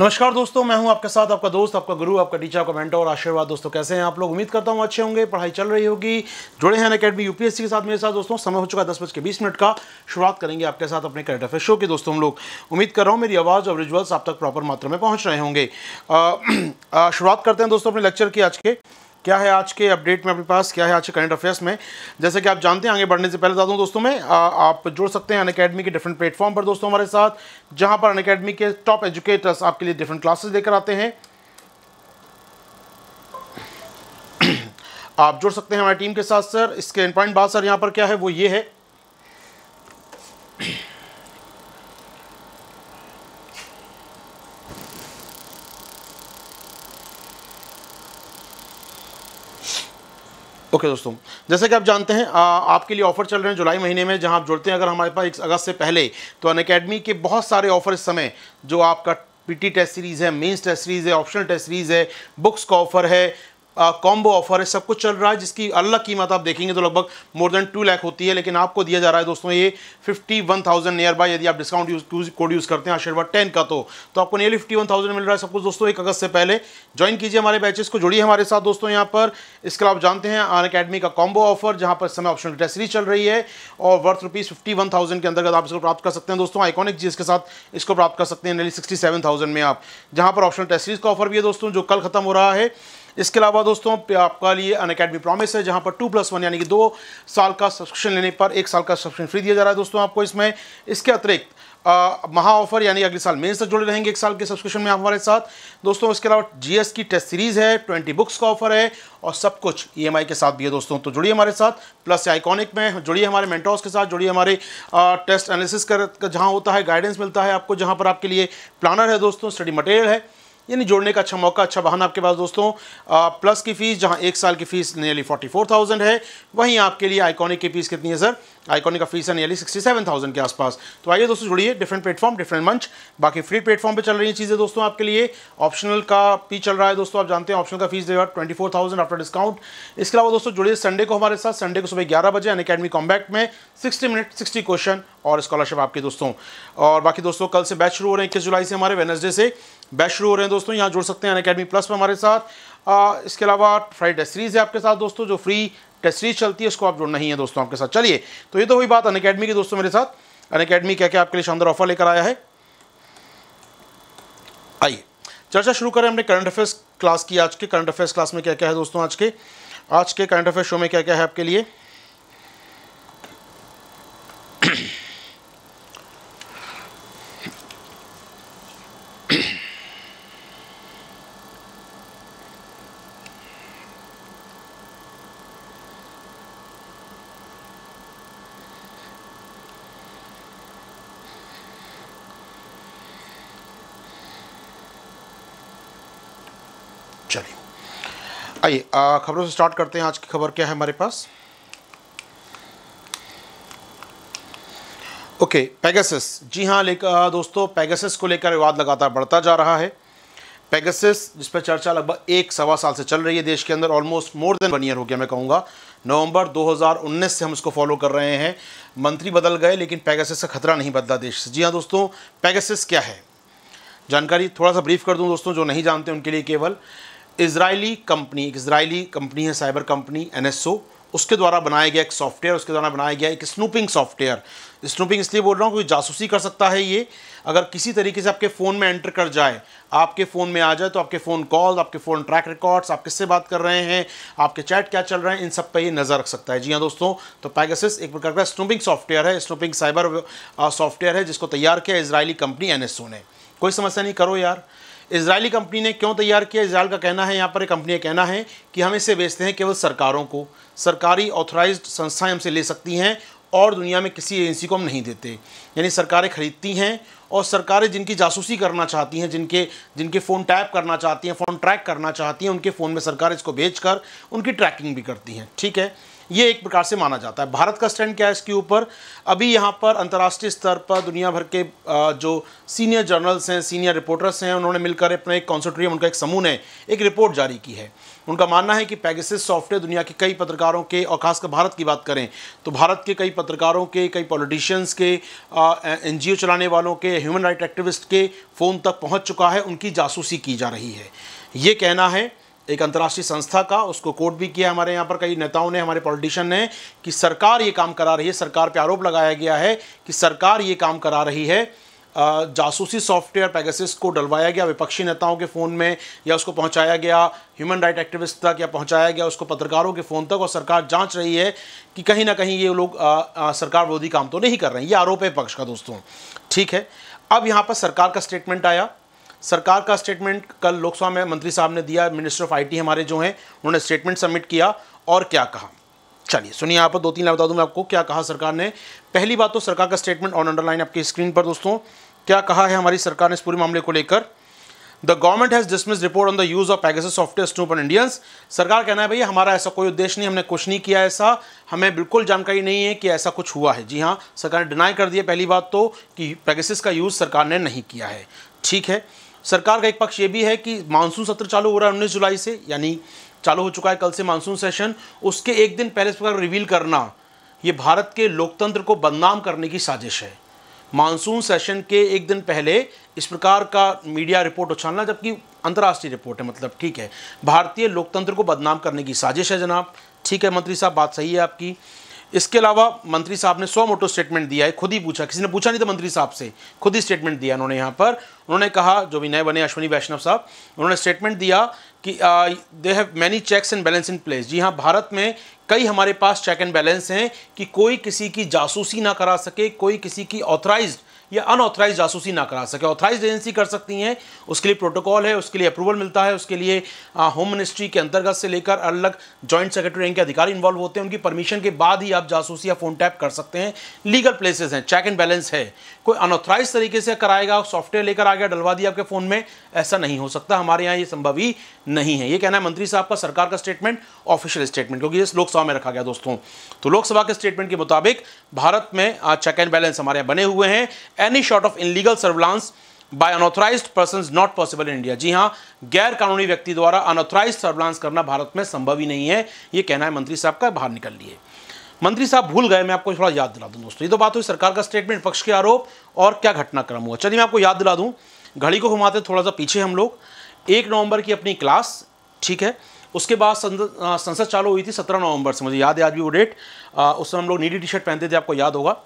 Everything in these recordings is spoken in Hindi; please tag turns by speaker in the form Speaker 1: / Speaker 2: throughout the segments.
Speaker 1: नमस्कार दोस्तों मैं हूं आपके साथ आपका दोस्त आपका गुरु आपका टीचर आपका मेंटर और आशीर्वाद दोस्तों कैसे हैं आप लोग उम्मीद करता हूं अच्छे होंगे पढ़ाई चल रही होगी जुड़े हैं अकेडमी यूपीएससी के साथ मेरे साथ दोस्तों समय हो चुका है दस बज के बीस मिनट का शुरुआत करेंगे आपके साथ अपने करंट अफेयर शो के दोस्तों हम लोग उम्मीद कर रहा हूँ मेरी आवाज़ और रिजल्ट आप तक प्रॉपर मात्रा में पहुँच रहे होंगे शुरुआत करते हैं दोस्तों अपने लेक्चर की आज के क्या है आज के अपडेट में अपने पास क्या है आज के करंट अफेयर्स में जैसे कि आप जानते हैं आगे बढ़ने से पहले बता दूँ दोस्तों मैं आ, आप जुड़ सकते हैं अन अकेडमी के डिफरेंट प्लेटफॉर्म पर दोस्तों हमारे साथ जहां पर अन अकेडमी के टॉप एजुकेटर्स आपके लिए डिफरेंट क्लासेस लेकर आते हैं आप जुड़ सकते हैं हमारी टीम के साथ सर इसके एंड पॉइंट बात सर यहाँ पर क्या है वो ये है ओके okay दोस्तों जैसे कि आप जानते हैं आ, आपके लिए ऑफर चल रहे हैं जुलाई महीने में जहां आप जुड़ते हैं अगर हमारे पास एक अगस्त से पहले तो अन अकेडमी के बहुत सारे ऑफर इस समय जो आपका पीटी टेस्ट सीरीज़ है मेंस टेस्ट सीरीज़ है ऑप्शनल टेस्ट सीरीज़ है बुक्स का ऑफर है कॉम्बो ऑफर है सब कुछ चल रहा है जिसकी अलग कीमत आप देखेंगे तो लगभग मोर देन टू लैख होती है लेकिन आपको दिया जा रहा है दोस्तों ये fifty one thousand near by यदि आप डिस्काउंट यूज कोड यूज़ करते हैं आशीर्वाद टेन का तो, तो आपको नियरली फिफ्टी वन थाउजेंड मिल रहा है सब कुछ दोस्तों एक अगस्त से पहले ज्वाइन कीजिए हमारे बैचेस को जुड़िए हमारे साथ दोस्तों यहाँ पर इसके आप जानते हैं आन अकेडमी का कॉम्बो ऑफर जहाँ पर समय ऑप्शन टेस्ट सीरीज चल रही है और worth rupees fifty one thousand के अंतर्गत आप इसको प्राप्त कर सकते हैं दोस्तों आइकॉनिक जी इसके साथ इसको प्राप्त कर सकते हैं नियरली सिक्सटी सेवन थाउजेंड में आप जहाँ पर ऑप्शन टेस्ट सीरीज का ऑफर भी है दोस्तों जो कल खत्म हो रहा है इसके अलावा दोस्तों आपका लिए अन अकेडमी प्रॉमिस है जहाँ पर टू प्लस वन यानी कि दो साल का सब्सक्रिप्शन लेने पर एक साल का सब्सक्रिप्शन फ्री दिया जा रहा है दोस्तों आपको इसमें इसके अतिरिक्त महा ऑफर यानी अगले साल मेन से जुड़े रहेंगे एक साल के सब्सक्रिप्शन में हमारे साथ दोस्तों इसके अलावा एस की टेस्ट सीरीज है ट्वेंटी बुक्स का ऑफर है और सब कुछ ई e के साथ भी है दोस्तों तो जुड़िए हमारे साथ प्लस आइकॉनिक में जुड़िए हमारे मेंटोर्स के साथ जुड़िए हमारे आ, टेस्ट एनालिसिस कर जहाँ होता है गाइडेंस मिलता है आपको जहाँ पर आपके लिए प्लानर है दोस्तों स्टडी मटेरियल है यानी जोड़ने का अच्छा मौका अच्छा बहाना आपके पास दोस्तों आ, प्लस की फ़ीस जहां एक साल की fees nearly forty four thousand है वहीं आपके लिए आइकॉनिक की फ़ीस कितनी है सर आइकॉनिक का फीस है नियरली सिक्सटी सेवन थाउजेंड के आसपास तो आइए दोस्तों जुड़िए डिफरेंट प्लेटफॉर्म डिफरेंट मंच बाकी फ्री प्लेटफॉर्म पर चल रही चीज़ें दोस्तों आपके लिए ऑप्शनल का पी चल रहा है दोस्तों आप जानते हैं ऑप्शनल का फीस देगा twenty four thousand after discount इसके अलावा दोस्तों जुड़िए संडे को हमारे साथ संडे को सुबह ग्यारह बजे अन अकेडमी कॉम्बैक्ट में सिक्सटी मिनट सिक्सटी क्वेश्चन और स्कॉलरशिप आपके दोस्तों और बाकी दोस्तों कल से बैच शुरू हो रहे हैं इक्कीस जुलाई से हमारे वेनसडे से बैच शुरू हो रहे हैं दोस्तों यहाँ जुड़ सकते हैं अन अकेडमी प्लस पर हमारे साथ आ, इसके अलावा फ्राइड टेस्ट सीरीज़ है आपके साथ दोस्तों जो फ्री टेस्ट सीरीज चलती है उसको आप जुड़ना ही है दोस्तों आपके साथ चलिए तो ये तो हुई बात अन अकेडमी की दोस्तों मेरे साथ अन अकेडमी क्या क्या आपके लिए शानदार ऑफर लेकर आया है आइए चर्चा शुरू करें हमने करंट अफेयर्स क्लास की आज के करंट अफेयर्स क्लास में क्या क्या है दोस्तों आज के आज के करंट अफेयर्स शो में क्या क्या है आपके लिए आइए खबरों से स्टार्ट करते हैं आज की खबर क्या है हमारे पास ओके पेगासस जी हाँ लेकर दोस्तों पेगासस को लेकर विवाद लगातार बढ़ता जा रहा है पेगासस जिस पर चर्चा लगभग एक सवा साल से चल रही है देश के अंदर almost more than one year हो गया मैं कहूँगा नवंबर 2019 से हम इसको फॉलो कर रहे हैं मंत्री बदल गए लेकिन पेगासस का खतरा नहीं बदला देश से जी हाँ दोस्तों पेगासस क्या है जानकारी थोड़ा सा ब्रीफ कर दूँ दोस्तों जो नहीं जानते उनके लिए केवल इसराइली कंपनी एक इसराइली कंपनी है साइबर कंपनी एन उसके द्वारा बनाया गया एक सॉफ्टवेयर उसके द्वारा बनाया गया एक स्नूपिंग सॉफ्टवेयर स्नूपिंग इसलिए बोल रहा हूँ क्योंकि जासूसी कर सकता है ये अगर किसी तरीके से आपके फ़ोन में एंटर कर जाए आपके फ़ोन में आ जाए तो आपके फ़ोन कॉल आपके फ़ोन ट्रैक रिकॉर्ड्स आप किससे बात कर रहे हैं आपके चैट क्या चल रहे हैं इन सब पर ये नज़र रख सकता है जी हाँ दोस्तों तो पैगसिस एक प्रकार का स्नूपिंग सॉफ्टवेयर है स्नूपिंग साइबर सॉफ्टवेयर है जिसको तैयार किया इसराइली कंपनी एन ने कोई समस्या नहीं करो यार इसराइली कंपनी ने क्यों तैयार किया इसराइल का कहना है यहाँ पर कंपनी का कहना है कि हम इसे बेचते हैं केवल सरकारों को सरकारी ऑथोराइज संस्थाएं हमसे ले सकती हैं और दुनिया में किसी एजेंसी को हम नहीं देते यानी सरकारें खरीदती हैं और सरकारें जिनकी जासूसी करना चाहती हैं जिनके जिनके फ़ोन टैप करना चाहती हैं फ़ोन ट्रैक करना चाहती हैं उनके फ़ोन में सरकार इसको बेचकर उनकी ट्रैकिंग भी करती हैं ठीक है ये एक प्रकार से माना जाता है भारत का स्टैंड क्या है इसके ऊपर अभी यहाँ पर अंतर्राष्ट्रीय स्तर पर दुनिया भर के जो सीनियर जर्नल्स हैं सीनियर रिपोर्टर्स हैं उन्होंने मिलकर अपना एक कॉन्सोट्रियम उनका एक समूह ने एक रिपोर्ट जारी की है उनका मानना है कि पैगसिस सॉफ्टवेयर दुनिया के कई पत्रकारों के और खासकर भारत की बात करें तो भारत के कई पत्रकारों के कई पॉलिटिशियंस के एन चलाने वालों के ह्यूमन राइट एक्टिविस्ट के फ़ोन तक पहुँच चुका है उनकी जासूसी की जा रही है ये कहना है एक अंतर्राष्ट्रीय संस्था का उसको कोट भी किया हमारे यहाँ पर कई नेताओं ने हमारे पॉलिटिशियन ने कि सरकार ये काम करा रही है सरकार पर आरोप लगाया गया है कि सरकार ये काम करा रही है जासूसी सॉफ्टवेयर पैगसिस को डलवाया गया विपक्षी नेताओं के फ़ोन में या उसको पहुंचाया गया ह्यूमन राइट एक्टिविस्ट तक या पहुंचाया गया उसको पत्रकारों के फ़ोन तक और सरकार जांच रही है कि कहीं ना कहीं ये लोग सरकार विरोधी काम तो नहीं कर रहे हैं ये आरोप है पक्ष का दोस्तों ठीक है अब यहाँ पर सरकार का स्टेटमेंट आया सरकार का स्टेटमेंट कल लोकसभा में मंत्री साहब ने दिया मिनिस्टर ऑफ आईटी हमारे जो हैं उन्होंने स्टेटमेंट सबमिट किया और क्या कहा चलिए सुनिए आप दो तीन लाइन बता दूँ मैं आपको क्या कहा सरकार ने पहली बात तो सरकार का स्टेटमेंट ऑन अंडरलाइन आपकी स्क्रीन पर दोस्तों क्या कहा है हमारी सरकार ने इस पूरे मामले को लेकर the government has dismiss report on the use of Pegasus software snoop on Indians सरकार कहना है भैया हमारा ऐसा कोई उद्देश्य नहीं हमने कुछ नहीं किया ऐसा हमें बिल्कुल जानकारी नहीं है कि ऐसा कुछ हुआ है जी हाँ सरकार ने डिनाई कर दिया पहली बात तो कि पैगेसिस का यूज़ सरकार ने नहीं किया है ठीक है सरकार का एक पक्ष ये भी है कि मानसून सत्र चालू हो रहा है उन्नीस जुलाई से यानी चालू हो चुका है कल से मानसून सेशन उसके एक दिन पहले इस प्रकार रिवील करना ये भारत के लोकतंत्र को बदनाम करने की साजिश है मानसून सेशन के एक दिन पहले इस प्रकार का मीडिया रिपोर्ट उछालना जबकि अंतर्राष्ट्रीय रिपोर्ट है मतलब ठीक है भारतीय लोकतंत्र को बदनाम करने की साजिश है जनाब ठीक है मंत्री साहब बात सही है आपकी इसके अलावा मंत्री साहब ने सौ मोटो स्टेटमेंट दिया है खुद ही पूछा किसी ने पूछा नहीं था मंत्री साहब से खुद ही स्टेटमेंट दिया उन्होंने यहाँ पर उन्होंने कहा जो भी नए बने अश्विनी वैष्णव साहब उन्होंने स्टेटमेंट दिया कि they have many checks and balance in place जी हाँ भारत में कई हमारे पास चेक एंड बैलेंस हैं कि कोई किसी की जासूसी ना करा सके कोई किसी की ऑथराइज्ड या अनऑथराइज जासूसी ना करा सके ऑथराइज एजेंसी कर सकती हैं उसके लिए प्रोटोकॉल है उसके लिए अप्रूवल मिलता है उसके लिए होम मिनिस्ट्री के अंतर्गत से लेकर अलग जॉइंट सेक्रेटरी रैंक के अधिकारी इन्वॉल्व होते हैं उनकी परमिशन के बाद ही आप जासूसी या फ़ोन टैप कर सकते हैं लीगल प्लेसेस हैं चेक एंड बैलेंस है कोई अनऑथराइज तरीके से कराएगा सॉफ्टवेयर लेकर आ गया डलवा दिया आपके फ़ोन में ऐसा नहीं हो सकता हमारे यहाँ ये संभव ही नहीं है ये कहना है मंत्री साहब का सरकार का स्टेटमेंट ऑफिशियल स्टेटमेंट क्योंकि ये लोकसभा में रखा गया दोस्तों तो लोकसभा के स्टेटमेंट के मुताबिक भारत में चेक एंड बैलेंस हमारे यहाँ बने हुए हैं any sort of illegal surveillance by unauthorised person not possible in India जी हाँ गैर कानूनी व्यक्ति द्वारा अनऑथराइज सर्विलांस करना भारत में संभव ही नहीं है ये कहना है मंत्री साहब का बाहर निकल लिए मंत्री साहब भूल गए मैं आपको थोड़ा याद दिला दूं दोस्तों ये तो बात हुई सरकार का स्टेटमेंट पक्ष के आरोप और क्या घटनाक्रम हुआ चलिए मैं आपको याद दिला दूँ घड़ी को घुमाते थोड़ा सा पीछे हम लोग एक नवंबर की अपनी क्लास ठीक है उसके बाद संसद चालू हुई थी सत्रह नवंबर से मुझे याद है आज भी वो डेट उस समय हम लोग नीडी टी शर्ट पहनते थे आपको याद होगा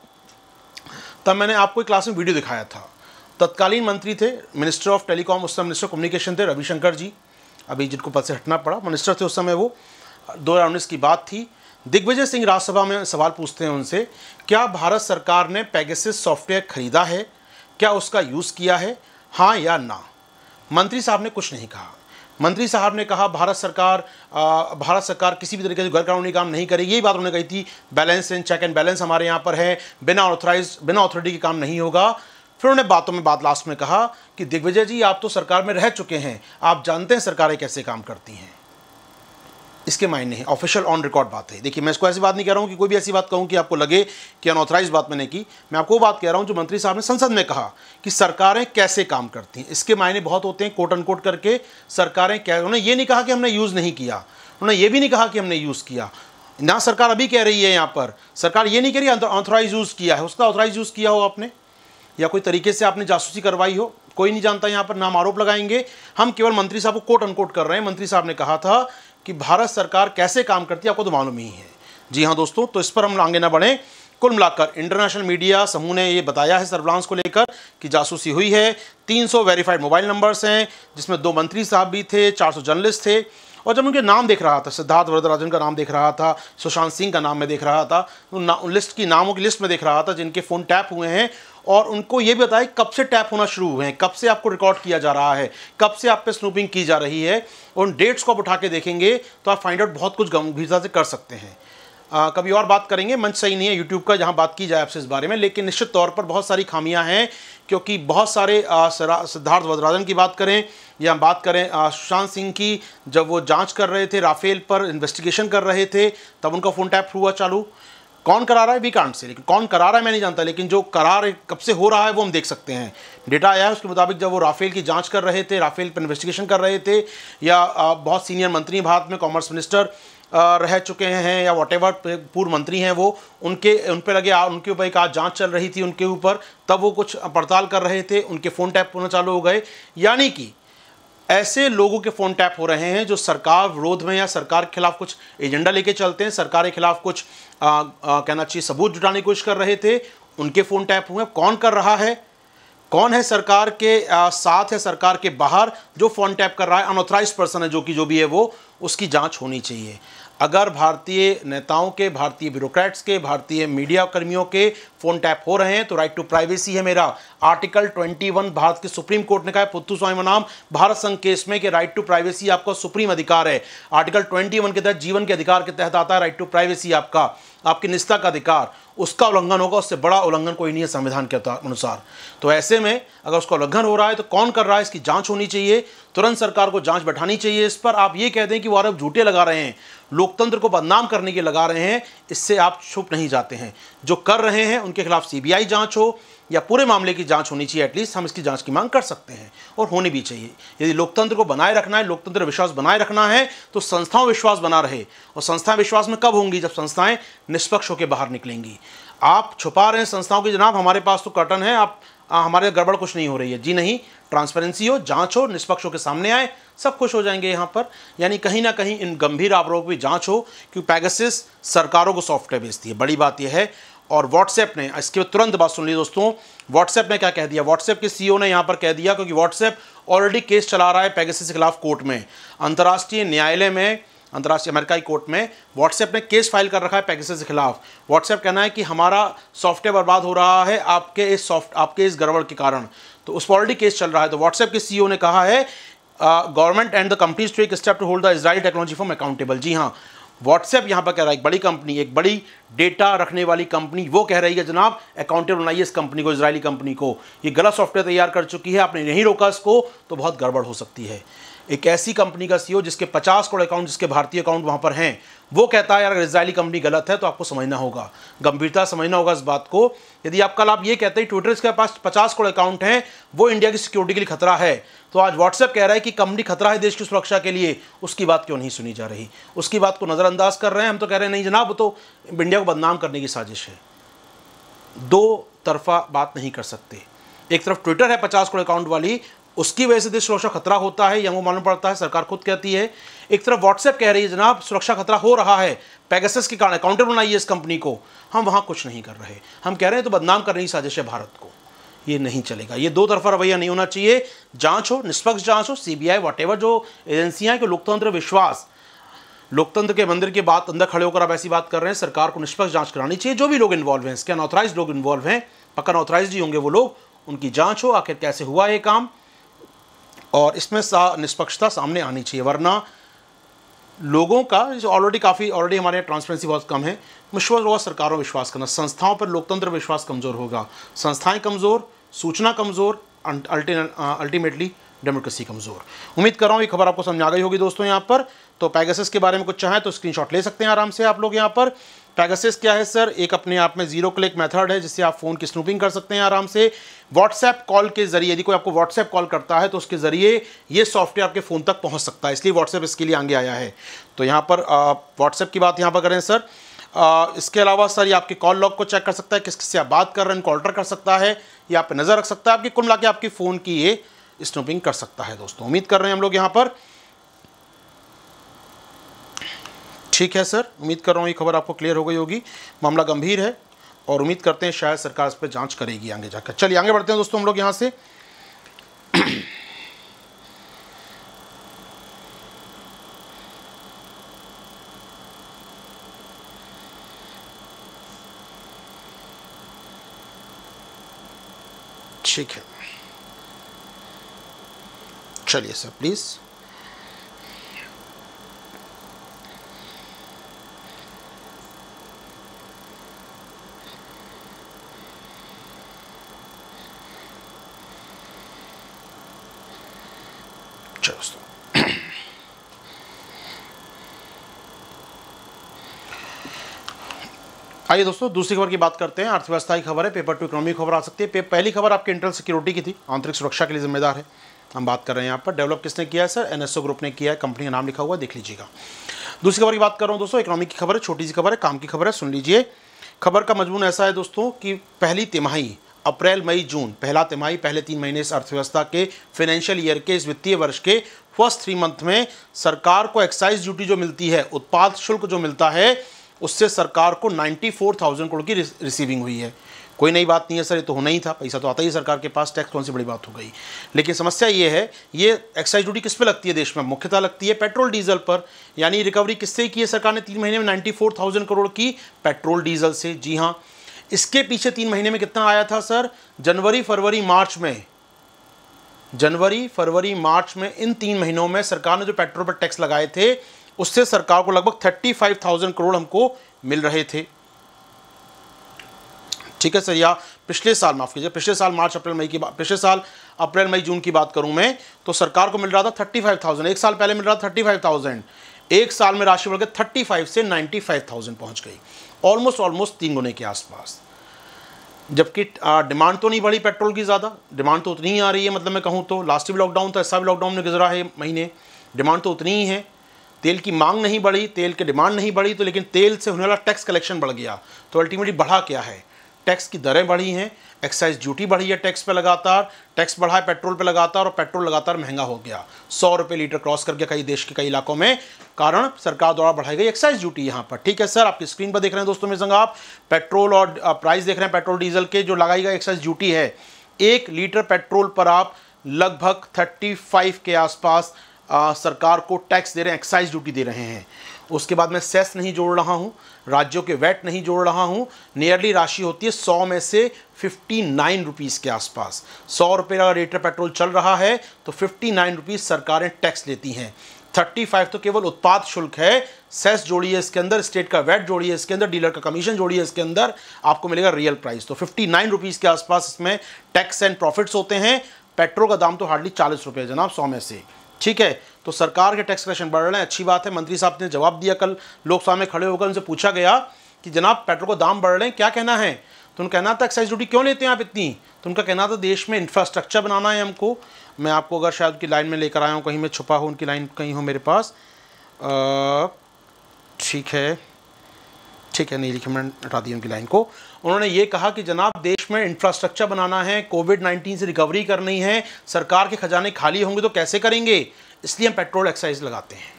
Speaker 1: तब मैंने आपको एक क्लास में वीडियो दिखाया था तत्कालीन मंत्री थे मिनिस्टर ऑफ टेलीकॉम उस समय मिनिस्टर कम्युनिकेशन थे रविशंकर जी अभी जिनको पद से हटना पड़ा मिनिस्टर थे उस समय वो उन्नीस की बात थी दिग्विजय सिंह राज्यसभा में सवाल पूछते हैं उनसे क्या भारत सरकार ने पैगेसिस सॉफ्टवेयर खरीदा है क्या उसका यूज़ किया है हाँ या ना मंत्री साहब ने कुछ नहीं कहा मंत्री साहब ने कहा भारत सरकार आ, भारत सरकार किसी भी तरीके से कानूनी काम नहीं करेगी यही बात उन्होंने कही थी balance and check and balance हमारे यहाँ पर है बिना ऑथराइज बिना ऑथोरिटी के काम नहीं होगा फिर उन्होंने बातों में बात लास्ट में कहा कि दिग्विजय जी आप तो सरकार में रह चुके हैं आप जानते हैं सरकारें कैसे काम करती हैं इसके मायने हैं ऑफिशियल ऑन रिकॉर्ड बात है देखिए मैं इसको ऐसी बात नहीं कह रहा हूँ कि कोई भी ऐसी बात कहूँ कि आपको लगे कि अनऑथराइज बात मैंने की मैं आपको बात कह रहा हूँ जो मंत्री साहब ने संसद में कहा कि सरकारें कैसे काम करती हैं इसके मायने बहुत होते हैं कोट अनकोट करके सरकारें क्या उन्होंने ये नहीं कहा कि हमने यूज़ नहीं किया उन्होंने ये भी नहीं कहा कि हमने यूज़ किया ना सरकार अभी कह रही है यहाँ पर सरकार ये नहीं कह रही ऑथोराइज यूज़ किया है उसका ऑथराइज यूज़ किया हो आपने या कोई तरीके से आपने जासूसी करवाई हो कोई नहीं जानता यहाँ पर नाम आरोप लगाएंगे हम केवल मंत्री साहब को कोट अनकोट कर रहे हैं मंत्री साहब ने कहा था कि भारत सरकार कैसे काम करती है आपको तो मालूम ही है जी हाँ दोस्तों तो इस पर हम आगे ना बढ़ें कुल मिलाकर इंटरनेशनल मीडिया समूह ने ये बताया है सर्वलांस को लेकर कि जासूसी हुई है 300 वेरीफाइड मोबाइल नंबर्स हैं जिसमें दो मंत्री साहब भी थे 400 जर्नलिस्ट थे और जब उनके नाम देख रहा था सिद्धार्थ वरदराजन का नाम देख रहा था सुशांत सिंह का नाम मैं देख रहा था उन, लिस्ट की नामों की लिस्ट में देख रहा था जिनके फ़ोन टैप हुए हैं और उनको ये भी बताएं कब से टैप होना शुरू हुए हैं कब से आपको रिकॉर्ड किया जा रहा है कब से आप पे स्नूपिंग की जा रही है उन डेट्स को आप उठा के देखेंगे तो आप फाइंड आउट बहुत कुछ गंभीरता से कर सकते हैं आ, कभी और बात करेंगे मंच सही नहीं है यूट्यूब का जहाँ बात की जाए आपसे इस बारे में लेकिन निश्चित तौर पर बहुत सारी खामियाँ हैं क्योंकि बहुत सारे सिद्धार्थ वजराजन की बात करें या हम बात करें सुशांत सिंह की जब वो जांच कर रहे थे राफेल पर इन्वेस्टिगेशन कर रहे थे तब उनका फ़ोन टैप हुआ चालू कौन करा रहा है वी कांट से लेकिन कौन करा रहा है मैं नहीं जानता लेकिन जो करार कब से हो रहा है वो हम देख सकते हैं डेटा आया है उसके मुताबिक जब वो राफेल की जांच कर रहे थे राफेल पर इन्वेस्टिगेशन कर रहे थे या बहुत सीनियर मंत्री भारत में कॉमर्स मिनिस्टर रह चुके हैं या वॉट पूर्व मंत्री हैं वो उनके उन पर लगे आ, उनके ऊपर एक आज जाँच चल रही थी उनके ऊपर तब वो कुछ पड़ताल कर रहे थे उनके फ़ोन टैप होना चालू हो गए यानी कि ऐसे लोगों के फ़ोन टैप हो रहे हैं जो सरकार विरोध में या सरकार के खिलाफ कुछ एजेंडा लेके चलते हैं सरकार के खिलाफ कुछ कहना चाहिए सबूत जुटाने की कोशिश कर रहे थे उनके फ़ोन टैप हुए कौन कर रहा है कौन है सरकार के आ, साथ है सरकार के बाहर जो फ़ोन टैप कर रहा है अनऑथराइज पर्सन है जो कि जो भी है वो उसकी जांच होनी चाहिए अगर भारतीय नेताओं के भारतीय ब्यूरोक्रेट्स के भारतीय मीडिया कर्मियों के फ़ोन टैप हो रहे हैं तो राइट टू प्राइवेसी है मेरा आर्टिकल 21 भारत के सुप्रीम कोर्ट ने कहा है स्वामी नाम भारत संघ केस में कि राइट टू प्राइवेसी आपका सुप्रीम अधिकार है आर्टिकल 21 के तहत जीवन के अधिकार के तहत आता है राइट टू प्राइवेसी आपका आपकी निष्ठा का अधिकार उसका उल्लंघन होगा उससे बड़ा उल्लंघन कोई नहीं है संविधान के अनुसार तो ऐसे में अगर उसका उल्लंघन हो रहा है तो कौन कर रहा है इसकी जांच होनी चाहिए तुरंत सरकार को जांच बैठानी चाहिए इस पर आप ये कह दें कि वो आरोप झूठे लगा रहे हैं लोकतंत्र को बदनाम करने के लगा रहे हैं इससे आप छुप नहीं जाते हैं जो कर रहे हैं उनके खिलाफ सी बी हो या पूरे मामले की जांच होनी चाहिए एटलीस्ट हम इसकी जांच की मांग कर सकते हैं और होनी भी चाहिए यदि लोकतंत्र को बनाए रखना है लोकतंत्र विश्वास बनाए रखना है तो संस्थाओं विश्वास बना रहे और संस्थाएं विश्वास में कब होंगी जब संस्थाएं निष्पक्ष होकर बाहर निकलेंगी आप छुपा रहे हैं संस्थाओं की जनाब हमारे पास तो कर्टन है आप आ, हमारे गड़बड़ कुछ नहीं हो रही है जी नहीं ट्रांसपेरेंसी हो जाँच हो निष्पक्ष के सामने आए सब खुश हो जाएंगे यहाँ पर यानी कहीं ना कहीं इन गंभीर आरोपों की जाँच हो क्योंकि पैगसिस सरकारों को सॉफ्टवेयर बेचती है बड़ी बात यह है और व्हाट्सएप ने इसके तुरंत बात सुन ली दोस्तों व्हाट्सएप ने क्या कह दिया व्हाट्सएप के सीईओ e ने यहाँ पर कह दिया क्योंकि व्हाट्सएप ऑलरेडी केस चला रहा है पैगेसिस के खिलाफ कोर्ट में अंतर्राष्ट्रीय न्यायालय में अंतर्राष्ट्रीय अमेरिकाई कोर्ट में व्हाट्सएप ने केस फाइल कर रखा है पैगेसिस के खिलाफ व्हाट्सएप कहना है कि हमारा सॉफ्टवेयर बर्बाद हो रहा है आपके इस सॉफ्ट आपके इस गड़बड़ के कारण तो उस पर ऑलरेडी केस चल रहा है तो व्हाट्सएप के सी e ने कहा है government and the companies to एक step to hold the Israel technology firm accountable जी हाँ व्हाट्सएप यहाँ पर कह रहा है एक बड़ी कंपनी एक बड़ी डेटा रखने वाली कंपनी वो कह रही है जनाब अकाउंटेबल बनाइए इस कंपनी को इसराइली कंपनी को ये गलत सॉफ्टवेयर तैयार कर चुकी है आपने नहीं रोका इसको तो बहुत गड़बड़ हो सकती है एक ऐसी कंपनी का सीईओ e जिसके 50 करोड़ अकाउंट जिसके भारतीय अकाउंट वहाँ पर हैं वो कहता है यार अगर इसराइली कंपनी गलत है तो आपको समझना होगा गंभीरता समझना होगा इस बात को यदि आप कल आप ये कहते हैं ट्विटर के पास पचास करोड़ अकाउंट हैं वो इंडिया की सिक्योरिटी के लिए खतरा है तो आज व्हाट्सएप कह रहा है कि कंपनी खतरा है देश की सुरक्षा के लिए उसकी बात क्यों नहीं सुनी जा रही उसकी बात को नज़रअंदाज कर रहे हैं हम तो कह रहे हैं नहीं जनाब तो इंडिया को बदनाम करने की साजिश है दो तरफा बात नहीं कर सकते एक तरफ ट्विटर है पचास करोड़ अकाउंट वाली उसकी वजह से देश सुरक्षा खतरा होता है या वो मालूम पड़ता है सरकार खुद कहती है एक तरफ व्हाट्सएप कह रही है जनाब सुरक्षा खतरा हो रहा है पैगसस के कारण अकाउंटेबल बनाइए इस कंपनी को हम वहाँ कुछ नहीं कर रहे हम कह रहे हैं तो बदनाम कर रही साजिश है भारत को ये नहीं चलेगा ये दो तरफा रवैया नहीं होना चाहिए जांच हो निष्पक्ष जांच हो सीबीआई वॉटेवर जो एजेंसियां हैं कि लोकतंत्र विश्वास लोकतंत्र के मंदिर के बाद अंदर खड़े होकर आप ऐसी बात कर रहे हैं सरकार को निष्पक्ष जांच करानी चाहिए जो भी लोग इन्वॉल्व हैं इसके अनऑथराइज लोग इन्वॉल्व हैं पक्का अनऑथराइज ही होंगे वो लोग उनकी जाँच हो आखिर कैसे हुआ ये काम और इसमें सा निष्पक्षता सामने आनी चाहिए वरना लोगों का ऑलरेडी काफ़ी ऑलरेडी हमारे यहाँ ट्रांसपेरेंसी बहुत कम है मुश्वर होगा सरकारों विश्वास करना संस्थाओं पर लोकतंत्र विश्वास कमज़ोर होगा संस्थाएं कमज़ोर सूचना कमज़ोर अल्टीमेटली डेमोक्रेसी कमज़ोर उम्मीद कर रहा हूँ ये खबर आपको समझ आ गई होगी दोस्तों यहाँ पर तो पैगसेस के बारे में कुछ चाहें तो स्क्रीनशॉट ले सकते हैं आराम से आप लोग यहाँ पर पैगासिस क्या है सर एक अपने आप में जीरो क्लिक मेथड है जिससे आप फ़ोन की स्नूपिंग कर सकते हैं आराम से व्हाट्सएप कॉल के ज़रिए यदि कोई आपको व्हाट्सएप कॉल करता है तो उसके ज़रिए ये सॉफ्टवेयर आपके फ़ोन तक पहुंच सकता है इसलिए व्हाट्सएप इसके लिए आगे आया है तो यहाँ पर व्हाट्सएप की बात यहाँ पर करें सर आ, इसके अलावा सर ये आपके कॉल लॉग को चेक कर सकता है किस किस से आप बात कर रहे हैं उनको ऑल्टर कर सकता है या आप नज़र रख सकता है आपकी कुल मिला आपके फ़ोन की ये स्नूपिंग कर सकता है दोस्तों उम्मीद कर रहे हैं हम लोग यहाँ पर ठीक है सर उम्मीद कर रहा हूँ ये खबर आपको क्लियर हो गई होगी मामला गंभीर है और उम्मीद करते हैं शायद सरकार इस पर जाँच करेगी आगे जाकर चलिए आगे बढ़ते हैं दोस्तों हम लोग यहाँ से ठीक है चलिए सर प्लीज़ अच्छा दोस्तों आइए दोस्तों दूसरी खबर की बात करते हैं अर्थव्यवस्था की खबर है पेपर टू इकोनॉमी खबर आ सकती है पहली खबर आपकी इंटरनल सिक्योरिटी की थी आंतरिक सुरक्षा के लिए जिम्मेदार है हम बात कर रहे हैं यहाँ पर डेवलप किसने किया है सर एनएसओ ग्रुप ने किया है कंपनी का नाम लिखा हुआ देख लीजिएगा दूसरी खबर की बात कर रहा हूँ दोस्तों इकोनॉमी की खबर है छोटी सी खबर है काम की खबर है सुन लीजिए खबर का मजमून ऐसा है दोस्तों कि पहली तिमाही अप्रैल मई जून पहला तिमाही पहले तीन महीने इस अर्थव्यवस्था के फाइनेंशियल ईयर के इस वित्तीय वर्ष के फर्स्ट थ्री मंथ में सरकार को एक्साइज ड्यूटी जो मिलती है उत्पाद शुल्क जो मिलता है उससे सरकार को 94,000 करोड़ की रिसीविंग हुई है कोई नई बात नहीं है सर ये तो होना ही था पैसा तो आता ही सरकार के पास टैक्स कौन सी बड़ी बात हो गई लेकिन समस्या ये है ये एक्साइज ड्यूटी किस पे लगती है देश में मुख्यतः लगती है पेट्रोल डीजल पर यानी रिकवरी किससे की है सरकार ने तीन महीने में थाउजेंड करोड़ की पेट्रोल डीजल से जी हाँ इसके पीछे तीन महीने में कितना आया था सर जनवरी फरवरी मार्च में जनवरी फरवरी मार्च में इन तीन महीनों में सरकार ने जो पेट्रोल पर टैक्स लगाए थे उससे सरकार को लगभग थर्टी फाइव थाउजेंड करोड़ हमको मिल रहे थे ठीक है सर या पिछले साल माफ़ कीजिए पिछले साल मार्च अप्रैल मई की बात पिछले साल अप्रैल मई जून की बात करूं मैं तो सरकार को मिल रहा था थर्टी फाइव थाउजेंड एक साल पहले मिल रहा था थर्टी फाइव थाउजेंड एक साल में राशि बढ़कर थर्टी फाइव से नाइन्टी फाइव थाउजेंड पहुंच गई ऑलमोस्ट ऑलमोस्ट तीन गुने के आसपास जबकि डिमांड तो नहीं बढ़ी पेट्रोल की ज़्यादा डिमांड तो उतनी ही आ रही है मतलब मैं कहूँ तो लास्ट भी लॉकडाउन था ऐसा भी लॉकडाउन में गुजरा है महीने डिमांड तो उतनी ही है तेल की मांग नहीं बढ़ी तेल की डिमांड नहीं बढ़ी तो लेकिन तेल से होने वाला टैक्स कलेक्शन बढ़ गया तो अल्टीमेटली बढ़ा क्या है टैक्स की दरें बढ़ी हैं एक्साइज ड्यूटी बढ़ी है टैक्स पे लगातार टैक्स बढ़ा है पेट्रोल पे लगातार और पेट्रोल लगातार महंगा हो गया सौ रुपये लीटर क्रॉस कर गया कई देश के कई इलाकों में कारण सरकार द्वारा बढ़ाई गई एक्साइज ड्यूटी यहाँ पर ठीक है सर आपकी स्क्रीन पर देख रहे हैं दोस्तों मेरे संग आप पेट्रोल और प्राइस देख रहे हैं पेट्रोल डीजल के जो लगाई गई एक्साइज ड्यूटी है एक लीटर पेट्रोल पर आप लगभग थर्टी फाइव के आसपास सरकार को टैक्स दे रहे हैं एक्साइज ड्यूटी दे रहे हैं उसके बाद मैं सेस नहीं जोड़ रहा हूँ राज्यों के वैट नहीं जोड़ रहा हूँ नियरली राशि होती है सौ में से फिफ्टी नाइन रुपीज़ के आसपास सौ रुपये का लीटर पेट्रोल चल रहा है तो फिफ्टी नाइन रुपीज़ सरकारें टैक्स लेती हैं थर्टी फाइव तो केवल उत्पाद शुल्क है सेस जोड़िए इसके अंदर स्टेट का वैट जोड़िए इसके अंदर डीलर का कमीशन जोड़िए इसके अंदर आपको मिलेगा रियल प्राइस तो फिफ्टी नाइन रुपीज़ के आसपास इसमें टैक्स एंड प्रॉफिट्स होते हैं पेट्रोल का दाम तो हार्डली चालीस रुपये जनाब सौ में से ठीक है तो सरकार के टैक्स कलेक्शन बढ़ रहे हैं अच्छी बात है मंत्री साहब ने जवाब दिया कल लोकसभा में खड़े होकर उनसे पूछा गया कि जनाब पेट्रोल को दाम बढ़ रहे हैं क्या कहना है तो उनका कहना था एक्साइज ड्यूटी क्यों लेते हैं आप इतनी तो उनका कहना था देश में इंफ्रास्ट्रक्चर बनाना है हमको मैं आपको अगर शायद उनकी लाइन में लेकर आया हूँ कहीं मैं छुपा हूँ उनकी लाइन कहीं हो मेरे पास ठीक है ठीक है नहीं लिखे मैंने हटा दी उनकी लाइन को उन्होंने ये कहा कि जनाब देश में इंफ्रास्ट्रक्चर बनाना है कोविड 19 से रिकवरी करनी है सरकार के खजाने खाली होंगे तो कैसे करेंगे इसलिए हम पेट्रोल एक्साइज लगाते हैं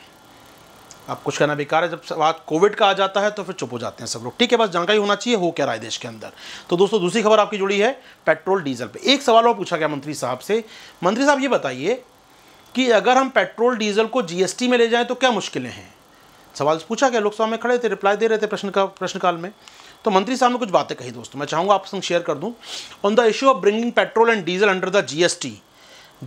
Speaker 1: आप कुछ कहना बेकार है जब बात कोविड का आ जाता है तो फिर चुप हो जाते हैं सब लोग ठीक है बस जानकारी होना चाहिए हो क्या रहा है देश के अंदर तो दोस्तों दूसरी खबर आपकी जुड़ी है पेट्रोल डीजल पे एक सवाल और पूछा गया मंत्री साहब से मंत्री साहब ये बताइए कि अगर हम पेट्रोल डीजल को जीएसटी में ले जाएं तो क्या मुश्किलें हैं सवाल पूछा गया लोकसभा में खड़े थे रिप्लाई दे रहे थे प्रश्न का प्रश्नकाल में तो मंत्री साहब ने कुछ बातें कही दोस्तों मैं चाहूँगा आप संग शेयर कर दूँ on the issue of bringing petrol and diesel under the GST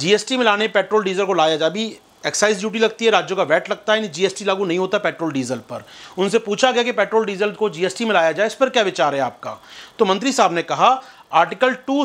Speaker 1: GST में लाने पेट्रोल डीजल को लाया जाए अभी एक्साइज ड्यूटी लगती है राज्यों का वैट लगता है जीएसटी लागू नहीं होता पेट्रोल डीजल पर उनसे पूछा गया कि पेट्रोल डीजल को जीएसटी में लाया जाए इस पर क्या विचार है आपका तो मंत्री साहब ने कहा article to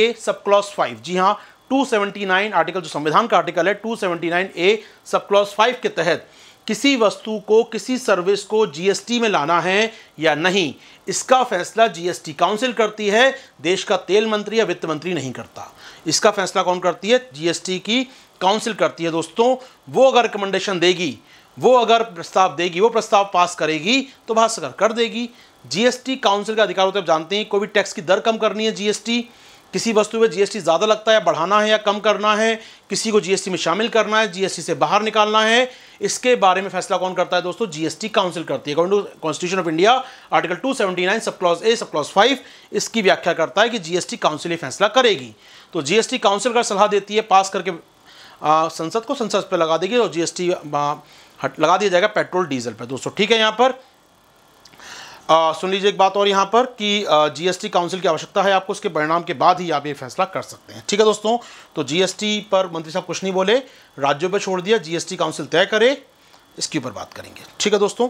Speaker 1: A sub clause five G हाँ 279 आर्टिकल जो संविधान का आर्टिकल है 279 ए सब क्लॉस फाइव के तहत किसी वस्तु को किसी सर्विस को जीएसटी में लाना है या नहीं इसका फैसला जीएसटी काउंसिल करती है देश का तेल मंत्री या वित्त मंत्री नहीं करता इसका फैसला कौन करती है जीएसटी की काउंसिल करती है दोस्तों वो अगर रिकमेंडेशन देगी वो अगर प्रस्ताव देगी वो प्रस्ताव पास करेगी तो भारत सरकार कर देगी जीएसटी काउंसिल का अधिकार होता है आप जानते हैं कोई भी टैक्स की दर कम करनी है जीएसटी किसी वस्तु पे जीएसटी ज़्यादा लगता है बढ़ाना है या कम करना है किसी को जीएसटी में शामिल करना है जीएसटी से बाहर निकालना है इसके बारे में फैसला कौन करता है दोस्तों जीएसटी काउंसिल करती है according to constitution of India article 279 sub clause A sub clause five इसकी व्याख्या करता है कि जीएसटी काउंसिल ही फैसला करेगी तो जीएसटी काउंसिल का सलाह देती है पास करके आ, संसद को संसद पर लगा देगी और जीएसटी लगा दिया जाएगा पेट्रोल डीजल पर दोस्तों ठीक है यहाँ पर सुन लीजिए एक बात और यहाँ पर कि जीएसटी काउंसिल की आवश्यकता है आपको उसके परिणाम के बाद ही आप ये फैसला कर सकते हैं ठीक है दोस्तों तो जीएसटी पर मंत्री साहब कुछ नहीं बोले राज्यों पर छोड़ दिया जीएसटी काउंसिल तय करे इसके ऊपर बात करेंगे ठीक है दोस्तों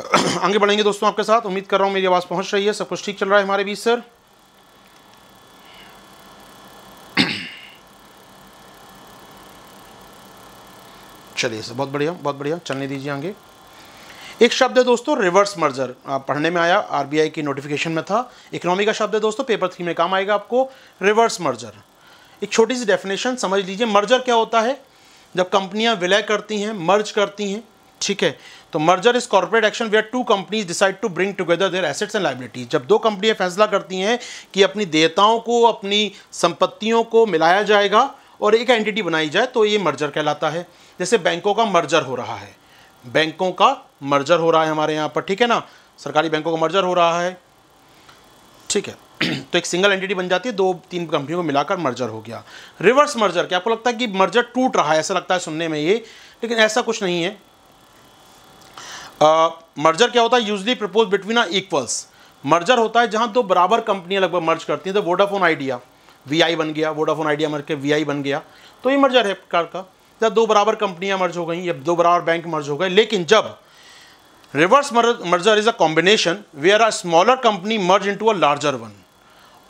Speaker 1: आगे बढ़ेंगे दोस्तों आपके साथ उम्मीद कर रहा हूँ मेरी आवाज़ पहुँच रही है सब कुछ ठीक चल रहा है हमारे बीच सर चलिए सर बहुत बढ़िया बहुत बढ़िया चलने दीजिए आगे एक शब्द है दोस्तों रिवर्स मर्जर पढ़ने में आया आरबीआई की नोटिफिकेशन में था इकोनॉमी का शब्द है दोस्तों पेपर थ्री में काम आएगा आपको रिवर्स मर्जर एक छोटी सी डेफिनेशन समझ लीजिए मर्जर क्या होता है जब कंपनियां विलय करती हैं मर्ज करती हैं ठीक है तो merger is corporate action where two companies decide to bring together their assets and liabilities जब दो कंपनियां फैसला करती हैं कि अपनी देवताओं को अपनी संपत्तियों को मिलाया जाएगा और एक एंटिटी बनाई जाए तो ये मर्जर कहलाता है जैसे बैंकों का मर्जर हो रहा है बैंकों का मर्जर हो रहा है हमारे यहाँ पर ठीक है ना सरकारी बैंकों का मर्जर हो रहा है ठीक है तो एक सिंगल एंटिटी बन जाती है दो तीन कंपनियों को मिलाकर मर्जर हो गया रिवर्स मर्जर क्या आपको लगता है कि मर्जर टूट रहा है ऐसा लगता है सुनने में ये लेकिन ऐसा कुछ नहीं है मर्जर क्या होता है usually propose between equals merger होता है जहां दो बराबर कंपनियां लगभग मर्ज करती हैं तो वोडाफोन आइडिया वी बन गया वोडाफोन आइडिया मर के वी बन गया तो ये मर्जर है प्रकार का जब दो बराबर कंपनियां मर्ज हो गई या दो बराबर बैंक मर्ज हो गए लेकिन जब reverse merger is a combination we are a smaller company merge into a larger one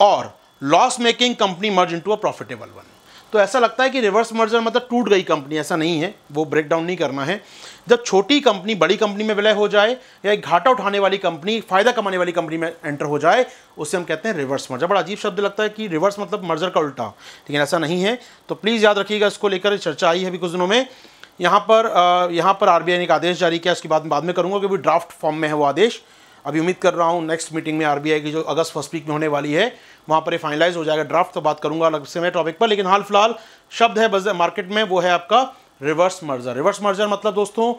Speaker 1: और loss making company merge into a profitable one तो ऐसा लगता है कि रिवर्स मर्जर मतलब टूट गई कंपनी ऐसा नहीं है वो ब्रेक डाउन नहीं करना है जब छोटी कंपनी बड़ी कंपनी में विलय हो जाए या एक घाटा उठाने वाली कंपनी फायदा कमाने वाली कंपनी में एंटर हो जाए उसे हम कहते हैं रिवर्स मर्जर बड़ा अजीब शब्द लगता है कि रिवर्स मतलब मर्जर का उल्टा लेकिन ऐसा नहीं है तो प्लीज़ याद रखिएगा इसको लेकर चर्चा आई है अभी कुछ दिनों में यहाँ पर यहाँ पर आरबीआई ने एक आदेश जारी किया उसके बाद बाद में करूँगा क्योंकि ड्राफ्ट फॉर्म में है वो आदेश अभी उम्मीद कर रहा हूँ नेक्स्ट मीटिंग में आरबीआई की जो अगस्त फर्स्ट वीक में होने वाली है वहाँ पर ये फाइनलाइज हो जाएगा ड्राफ्ट तो बात करूंगा अलग से मैं टॉपिक पर लेकिन हाल फिलहाल शब्द है मार्केट में वो है आपका रिवर्स मर्जर रिवर्स मर्जर मतलब दोस्तों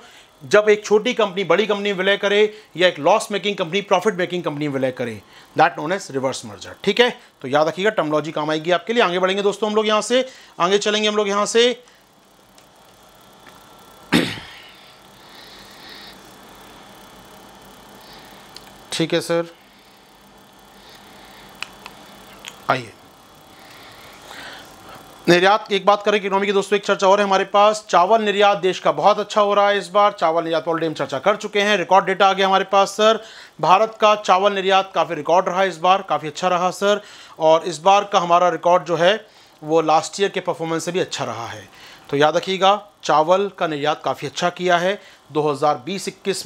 Speaker 1: जब एक छोटी कंपनी बड़ी कंपनी विलय करे या एक loss making company profit making company विलय करे that known as reverse merger ठीक है तो याद रखिएगा टर्मोलॉजी काम आएगी आपके लिए आगे बढ़ेंगे दोस्तों हम लोग यहाँ से आगे चलेंगे हम लोग यहाँ से ठीक है सर आइए निर्यात की एक बात करें इकोनॉमी की दोस्तों एक चर्चा और है हमारे पास चावल निर्यात देश का बहुत अच्छा हो रहा है इस बार चावल निर्यात पर ऑलरेडी हम चर्चा कर चुके हैं रिकॉर्ड डेटा आ गया हमारे पास सर भारत का चावल निर्यात काफ़ी रिकॉर्ड रहा इस बार काफ़ी अच्छा रहा सर और इस बार का हमारा रिकॉर्ड जो है वो लास्ट ईयर के परफॉर्मेंस से भी अच्छा रहा है तो याद रखिएगा चावल का निर्यात काफ़ी अच्छा किया है दो हज़ार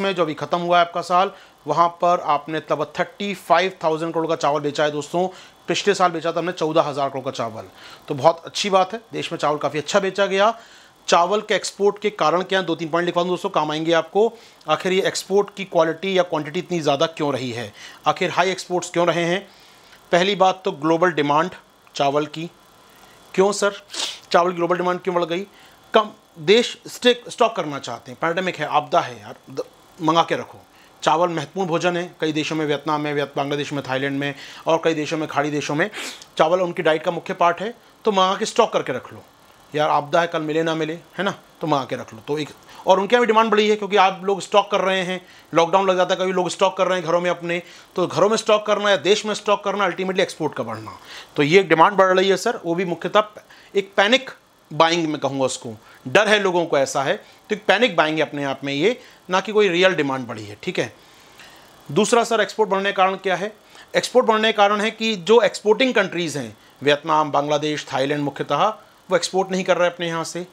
Speaker 1: में जो अभी ख़त्म हुआ है आपका साल वहाँ पर आपने तब थर्टी फाइव थाउजेंड करोड़ का चावल बेचा है दोस्तों पिछले साल बेचा था हमने चौदह हज़ार करोड़ का चावल तो बहुत अच्छी बात है देश में चावल काफ़ी अच्छा बेचा गया चावल के एक्सपोर्ट के कारण क्या दो तीन पॉइंट लिखवा दूँ दोस्तों काम आएंगे आपको आखिर ये एक्सपोर्ट की क्वालिटी या क्वांटिटी इतनी ज़्यादा क्यों रही है आखिर हाई एक्सपोर्ट्स क्यों रहे हैं पहली बात तो ग्लोबल डिमांड चावल की क्यों सर चावल की ग्लोबल डिमांड क्यों बढ़ गई कम देश स्टॉक करना चाहते हैं पैंडेमिक है आपदा है यार मंगा के रखो चावल महत्वपूर्ण भोजन है कई देशों में वियतनाम में बांग्लादेश में थाईलैंड में और कई देशों में खाड़ी देशों में चावल उनकी डाइट का मुख्य पार्ट है तो मंगा के स्टॉक करके रख लो यार आपदा है कल मिले ना मिले है ना तो मंगा के रख लो तो एक और उनके यहाँ भी डिमांड बढ़ी है क्योंकि आप लोग स्टॉक कर रहे हैं लॉकडाउन लग जाता है कभी लोग स्टॉक कर रहे हैं घरों में अपने तो घरों में स्टॉक करना या देश में स्टॉक करना अल्टीमेटली एक्सपोर्ट का बढ़ना तो ये एक डिमांड बढ़ रही है सर वो भी मुख्यतः एक पैनिक बाइंग में कहूँगा उसको डर है लोगों को ऐसा है तो पैनिक बाइंग है अपने आप में ये ना कि कोई रियल डिमांड बढ़ी है ठीक है दूसरा सर एक्सपोर्ट बढ़ने का कारण क्या है एक्सपोर्ट बढ़ने का कारण है कि जो एक्सपोर्टिंग कंट्रीज़ हैं वियतनाम बांग्लादेश थाईलैंड मुख्यतः वो एक्सपोर्ट नहीं कर रहे अपने यहाँ से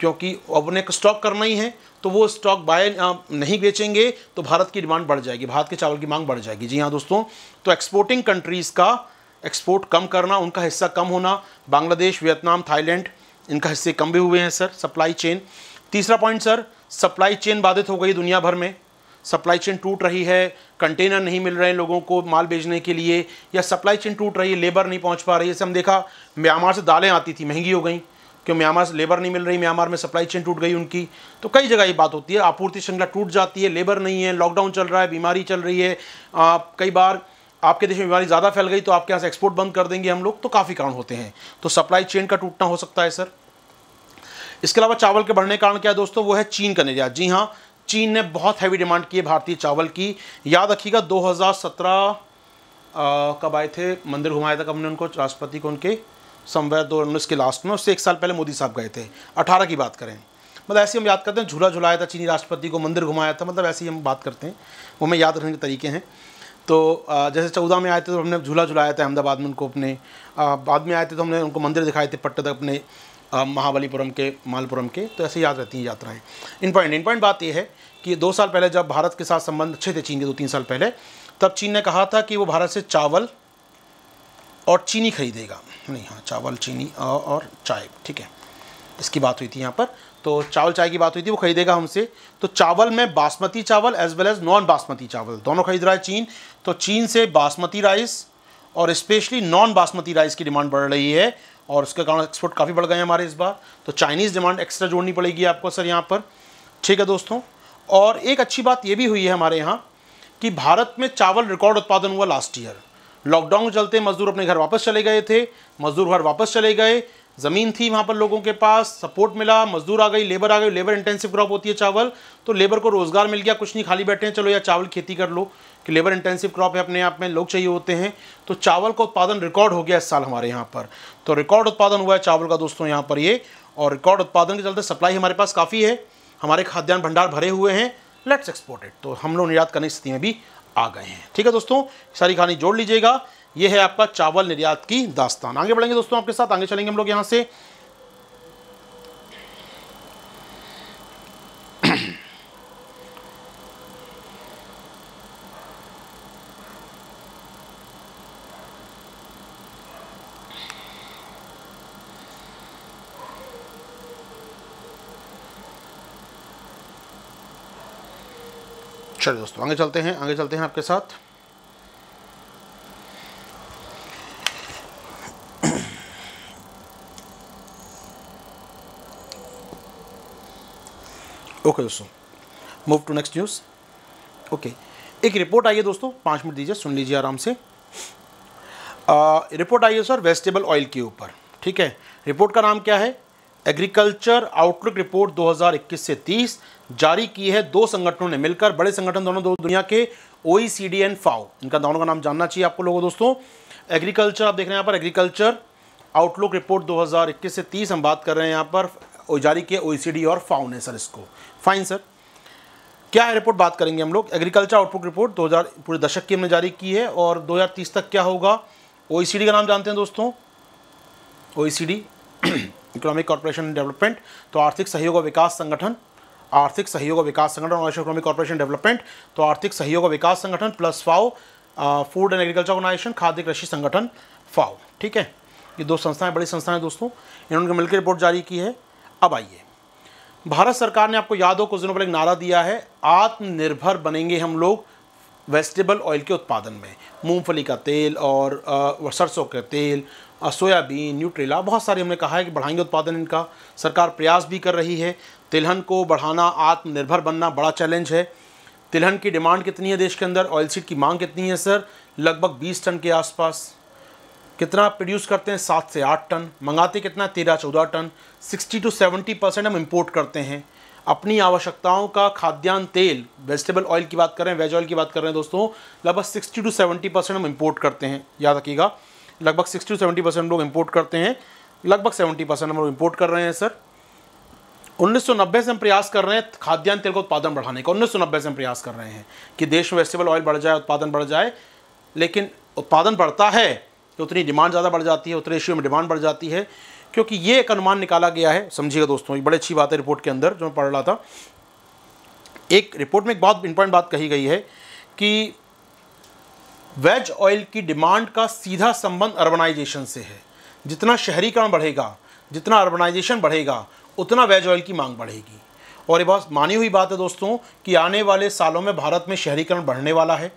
Speaker 1: क्योंकि अब उन्हें स्टॉक करना ही है तो वो स्टॉक बाय नहीं बेचेंगे तो भारत की डिमांड बढ़ जाएगी भारत के चावल की मांग बढ़ जाएगी जी हाँ दोस्तों तो एक्सपोर्टिंग कंट्रीज़ का एक्सपोर्ट कम करना उनका हिस्सा कम होना बांग्लादेश वियतनाम थाईलैंड इनका हिस्से कम भी हुए हैं सर सप्लाई चेन तीसरा पॉइंट सर सप्लाई चेन बाधित हो गई दुनिया भर में सप्लाई चेन टूट रही है कंटेनर नहीं मिल रहे हैं लोगों को माल बेचने के लिए या सप्लाई चेन टूट रही है लेबर नहीं पहुंच पा रही है जैसे हम देखा म्यांमार से दालें आती थी महंगी हो गई क्यों म्यांमार से लेबर नहीं मिल रही म्यांमार में सप्लाई चेन टूट गई उनकी तो कई जगह ये बात होती है आपूर्ति श्रृंखला टूट जाती है लेबर नहीं है लॉकडाउन चल रहा है बीमारी चल रही है आ, कई बार आपके देश में बीमारी ज़्यादा फैल गई तो आपके यहाँ से एक्सपोर्ट बंद कर देंगे हम लोग तो काफ़ी कारण होते हैं तो सप्लाई चेन का टूटना हो सकता है सर इसके अलावा चावल के बढ़ने कारण क्या है दोस्तों वो है चीन का निर्यात जी हाँ चीन ने बहुत हैवी डिमांड की है भारतीय चावल की याद रखिएगा 2017 कब आए थे मंदिर घुमाया था कब हमने उनको राष्ट्रपति को उनके समवेयर दो उन्नीस के लास्ट में उससे एक साल पहले मोदी साहब गए थे अठारह की बात करें मतलब ऐसे हम याद करते हैं झूला झुलाया था चीनी राष्ट्रपति को मंदिर घुमाया था मतलब ऐसे ही हम बात करते हैं वो हमें याद रखने के तरीके हैं तो जैसे चौदह में आए थे तो हमने झूला झुलाया था अहमदाबाद में उनको अपने बाद में आए थे तो हमने उनको मंदिर दिखाए थे पट्ट अपने महाबलीपुरम के मालपुरम के तो ऐसे याद रहती हैं यात्राएँ इन पॉइंट इन पॉइंट बात यह है कि दो साल पहले जब भारत के साथ संबंध अच्छे थे चीन के दो तीन साल पहले तब चीन ने कहा था कि वो भारत से चावल और चीनी खरीदेगा नहीं हाँ चावल चीनी और चाय ठीक है इसकी बात हुई थी यहाँ पर तो चावल चाय की बात हुई थी वो खरीदेगा हमसे तो चावल में बासमती चावल as well as non basmati चावल दोनों खरीद रहा है चीन तो चीन से बासमती राइस और स्पेशली नॉन बासमती राइस की डिमांड बढ़ रही है और उसके कारण एक्सपोर्ट काफ़ी बढ़ गए हैं हमारे इस बार तो चाइनीज़ डिमांड एक्स्ट्रा जोड़नी पड़ेगी आपको सर यहाँ पर ठीक है दोस्तों और एक अच्छी बात यह भी हुई है हमारे यहाँ कि भारत में चावल रिकॉर्ड उत्पादन हुआ लास्ट ईयर लॉकडाउन के चलते मजदूर अपने घर वापस चले गए थे मजदूर घर वापस चले गए ज़मीन थी वहाँ पर लोगों के पास सपोर्ट मिला मजदूर आ गई लेबर आ गई लेबर इंटेंसिव क्रॉप होती है चावल तो लेबर को रोज़गार मिल गया कुछ नहीं खाली बैठे हैं चलो या चावल खेती कर लो कि लेबर इंटेंसिव क्रॉप है अपने आप में लोग चाहिए होते हैं तो चावल का उत्पादन रिकॉर्ड हो गया इस साल हमारे यहाँ पर तो रिकॉर्ड उत्पादन हुआ है चावल का दोस्तों यहाँ पर ये और रिकॉर्ड उत्पादन के चलते सप्लाई हमारे पास काफ़ी है हमारे खाद्यान्न भंडार भरे हुए हैं लेट्स एक्सपोर्ट इट तो हम लोग निर्यात करने की स्थिति में भी आ गए हैं ठीक है दोस्तों सारी कहानी जोड़ लीजिएगा ये है आपका चावल निर्यात की दास्तान आगे बढ़ेंगे दोस्तों आपके साथ आगे चलेंगे हम लोग यहाँ से चलिए दोस्तों आगे चलते हैं आगे चलते हैं आपके साथ ओके दोस्तों move to next news okay एक रिपोर्ट आई है दोस्तों पांच मिनट दीजिए सुन लीजिए आराम से आ, रिपोर्ट आई है सर वेजिटेबल ऑयल के ऊपर ठीक है रिपोर्ट का नाम क्या है एग्रीकल्चर आउटलुक रिपोर्ट 2021 से 30 जारी की है दो संगठनों ने मिलकर बड़े संगठन दोनों दो दुनिया के ओ एंड फाओ इनका दोनों का नाम जानना चाहिए आपको लोगों दोस्तों एग्रीकल्चर आप देख रहे हैं यहाँ पर एग्रीकल्चर आउटलुक रिपोर्ट 2021 से 30 हम बात कर रहे हैं यहाँ पर जारी किए ओईसीडी और फाओ ने सर इसको फाइन सर क्या है रिपोर्ट बात करेंगे हम लोग एग्रीकल्चर आउटलुक रिपोर्ट दो पूरे दशक की हमने जारी की है और दो तक क्या होगा ओ का नाम जानते हैं दोस्तों ओ इकोनॉमिक कॉर्पोरेशन डेवलपमेंट तो आर्थिक सहयोग और विकास संगठन आर्थिक सहयोग और विकास संगठन और इकोनॉमिक कॉरपोरेशन डेवलपमेंट तो आर्थिक सहयोग और विकास संगठन plus FAO food and agriculture organisation खाद्य कृषि संगठन फाओ ठीक है ये दो संस्थाएं बड़ी संस्थाएं दोस्तों इन्होंने मिलकर रिपोर्ट जारी की है अब आइए भारत सरकार ने आपको याद हो कुछ दिनों पर एक नारा दिया है आत्मनिर्भर बनेंगे हम लोग वेजिटेबल ऑयल के उत्पादन में मूंगफली का तेल और सरसों का तेल सोयाबीन न्यूट्रेला बहुत सारे हमने कहा है कि बढ़ाएंगे उत्पादन इनका सरकार प्रयास भी कर रही है तिलहन को बढ़ाना आत्मनिर्भर बनना बड़ा चैलेंज है तिलहन की डिमांड कितनी है देश के अंदर ऑयल सीड की मांग कितनी है सर लगभग 20 टन के आसपास कितना प्रोड्यूस करते हैं सात से आठ टन मंगाते कितना तेरह चौदह ton sixty to seventy percent हम इम्पोर्ट करते हैं अपनी आवश्यकताओं का खाद्यान्न तेल वेजिटेबल ऑयल की बात कर रहे हैं वेज ऑयल की बात कर रहे हैं दोस्तों लगभग सिक्सटी टू सेवेंटी परसेंट हम इम्पोर्ट करते हैं याद रखिएगा लगभग सिक्सटी टू सेवेंटी परसेंट लोग इम्पोर्ट करते हैं लगभग सेवेंटी परसेंट हम लोग इम्पोर्ट कर रहे हैं सर 1990 से हम प्रयास कर रहे हैं खाद्यान्न तेल का उत्पादन बढ़ाने का 1990 से हम प्रयास कर रहे हैं कि देश में वेजिटेबल ऑयल बढ़ जाए उत्पादन बढ़ जाए लेकिन उत्पादन बढ़ता है तो उतनी डिमांड ज़्यादा बढ़ जाती है उतने रेशियो में डिमांड बढ़ जाती है क्योंकि ये एक अनुमान निकाला गया है समझिएगा दोस्तों ये बड़ी अच्छी बात है रिपोर्ट के अंदर जो मैं पढ़ रहा था एक रिपोर्ट में एक बहुत इंपॉर्टेंट बात कही गई है कि वेज ऑयल की डिमांड का सीधा संबंध अर्बनाइजेशन से है जितना शहरीकरण बढ़ेगा जितना अर्बनाइजेशन बढ़ेगा उतना वेज ऑयल की मांग बढ़ेगी और ये बहुत मानी हुई बात है दोस्तों कि आने वाले सालों में भारत में शहरीकरण बढ़ने वाला है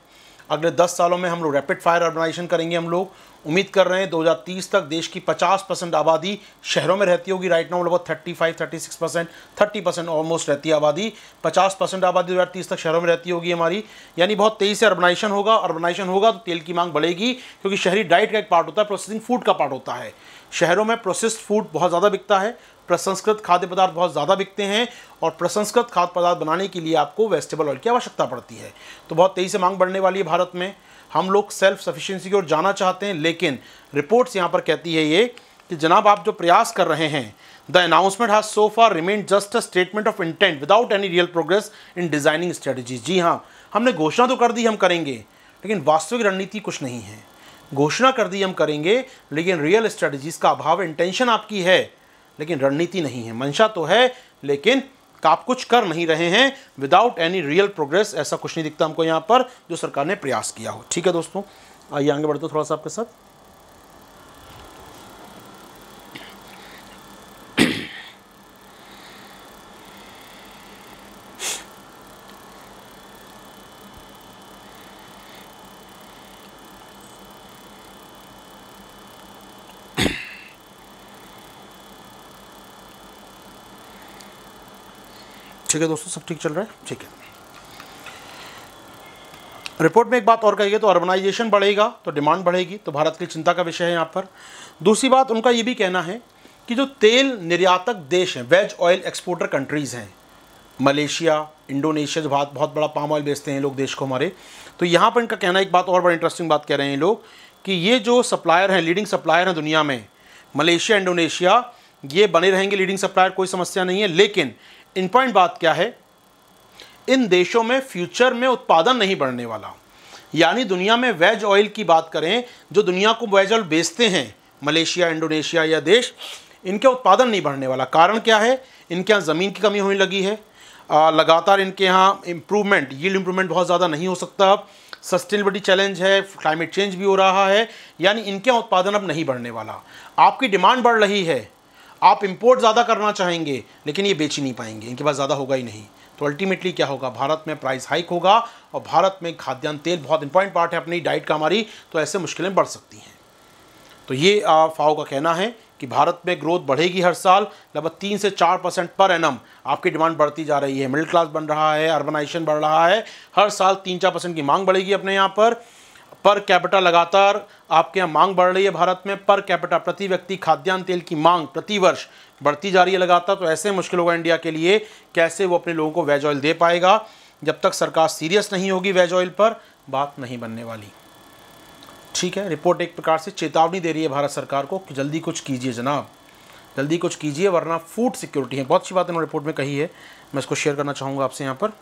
Speaker 1: अगले 10 सालों में हम लोग रैपिड फायर अर्बनाइजेशन करेंगे हम लोग उम्मीद कर रहे हैं 2030 तक देश की 50 परसेंट आबादी शहरों में रहती होगी राइट नाउ लगभग 35 36 परसेंट थर्टी परसेंट ऑलमोस्ट रहती है आबादी 50 परसेंट आबादी 2030 तक शहरों में रहती होगी हमारी यानी बहुत तेज़ी से अर्बनाइजेशन होगा अर्बनाइजेशन होगा तो तेल की मांग बढ़ेगी क्योंकि शहरी डाइट का एक पार्ट होता है प्रोसेसिंग फूड का पार्ट होता है शहरों में प्रोसेस्ड फूड बहुत ज़्यादा बिकता है प्रसंस्कृत खाद्य पदार्थ बहुत ज़्यादा बिकते हैं और प्रसंस्कृत खाद्य पदार्थ बनाने के लिए आपको वेजिटेबल ऑयल की आवश्यकता पड़ती है तो बहुत तेज़ी से मांग बढ़ने वाली है भारत में हम लोग सेल्फ सफिशियंसी की ओर जाना चाहते हैं लेकिन रिपोर्ट्स यहाँ पर कहती है ये कि जनाब आप जो प्रयास कर रहे हैं the announcement has so far remain just a statement of intent without any real progress in designing strategy जी हाँ हमने घोषणा तो कर दी हम करेंगे लेकिन वास्तविक रणनीति कुछ नहीं है घोषणा कर दी हम करेंगे लेकिन रियल स्ट्रेटजीज का अभाव इंटेंशन आपकी है लेकिन रणनीति नहीं है मंशा तो है लेकिन आप कुछ कर नहीं रहे हैं विदाउट एनी रियल प्रोग्रेस ऐसा कुछ नहीं दिखता हमको यहाँ पर जो सरकार ने प्रयास किया हो ठीक है दोस्तों आइए आगे बढ़ते थोड़ा सा आपके साथ ठीक है दोस्तों सब ठीक चल रहा है ठीक है रिपोर्ट में एक बात और कही है तो अर्बनाइजेशन बढ़ेगा तो डिमांड बढ़ेगी तो भारत की चिंता का विषय है यहाँ पर दूसरी बात उनका ये भी कहना है कि जो तेल निर्यातक देश हैं वेज ऑयल एक्सपोर्टर कंट्रीज़ हैं मलेशिया इंडोनेशिया जो भारत बहुत बड़ा पाम ऑयल बेचते हैं लोग देश को हमारे तो यहाँ पर इनका कहना एक बात और बड़ा इंटरेस्टिंग बात कह रहे हैं लोग कि ये जो सप्लायर हैं लीडिंग सप्लायर हैं दुनिया में मलेशिया इंडोनेशिया ये बने रहेंगे लीडिंग सप्लायर कोई समस्या नहीं है लेकिन इन पॉइंट बात क्या है इन देशों में फ्यूचर में उत्पादन नहीं बढ़ने वाला यानी दुनिया में वेज ऑयल की बात करें जो दुनिया को वेज ऑयल बेचते हैं मलेशिया इंडोनेशिया या देश इनके उत्पादन नहीं बढ़ने वाला कारण क्या है इनके यहाँ ज़मीन की कमी होने लगी है आ, लगातार इनके यहाँ इम्प्रूवमेंट यील्ड इम्प्रूवमेंट बहुत ज़्यादा नहीं हो सकता अब सस्टेनेबिलिटी चैलेंज है क्लाइमेट चेंज भी हो रहा है यानी इनके उत्पादन अब नहीं बढ़ने वाला आपकी डिमांड बढ़ रही है आप इम्पोर्ट ज़्यादा करना चाहेंगे लेकिन ये बेच ही नहीं पाएंगे इनके पास ज़्यादा होगा ही नहीं तो अल्टीमेटली क्या होगा भारत में प्राइस हाइक होगा और भारत में खाद्यान्न तेल बहुत इंपॉर्टेंट पार्ट है अपनी डाइट का हमारी तो ऐसे मुश्किलें बढ़ सकती हैं तो ये फाओ का कहना है कि भारत में ग्रोथ बढ़ेगी हर साल लगभग तीन से चार परसेंट पर एनम आपकी डिमांड बढ़ती जा रही है मिडिल क्लास बन रहा है अर्बनाइजेशन बढ़ रहा है हर साल तीन चार परसेंट की मांग बढ़ेगी अपने यहाँ पर पर कैपिटल लगातार आपके यहाँ मांग बढ़ रही है भारत में पर कैपिटा प्रति व्यक्ति खाद्यान्न तेल की मांग प्रति वर्ष बढ़ती जा रही है लगातार तो ऐसे मुश्किल होगा इंडिया के लिए कैसे वो अपने लोगों को वेज ऑयल दे पाएगा जब तक सरकार सीरियस नहीं होगी वेज ऑयल पर बात नहीं बनने वाली ठीक है रिपोर्ट एक प्रकार से चेतावनी दे रही है भारत सरकार को कि जल्दी कुछ कीजिए जनाब जल्दी कुछ कीजिए वरना फूड सिक्योरिटी है बहुत अच्छी बात इन्होंने रिपोर्ट में कही है मैं इसको शेयर करना चाहूँगा आपसे यहाँ पर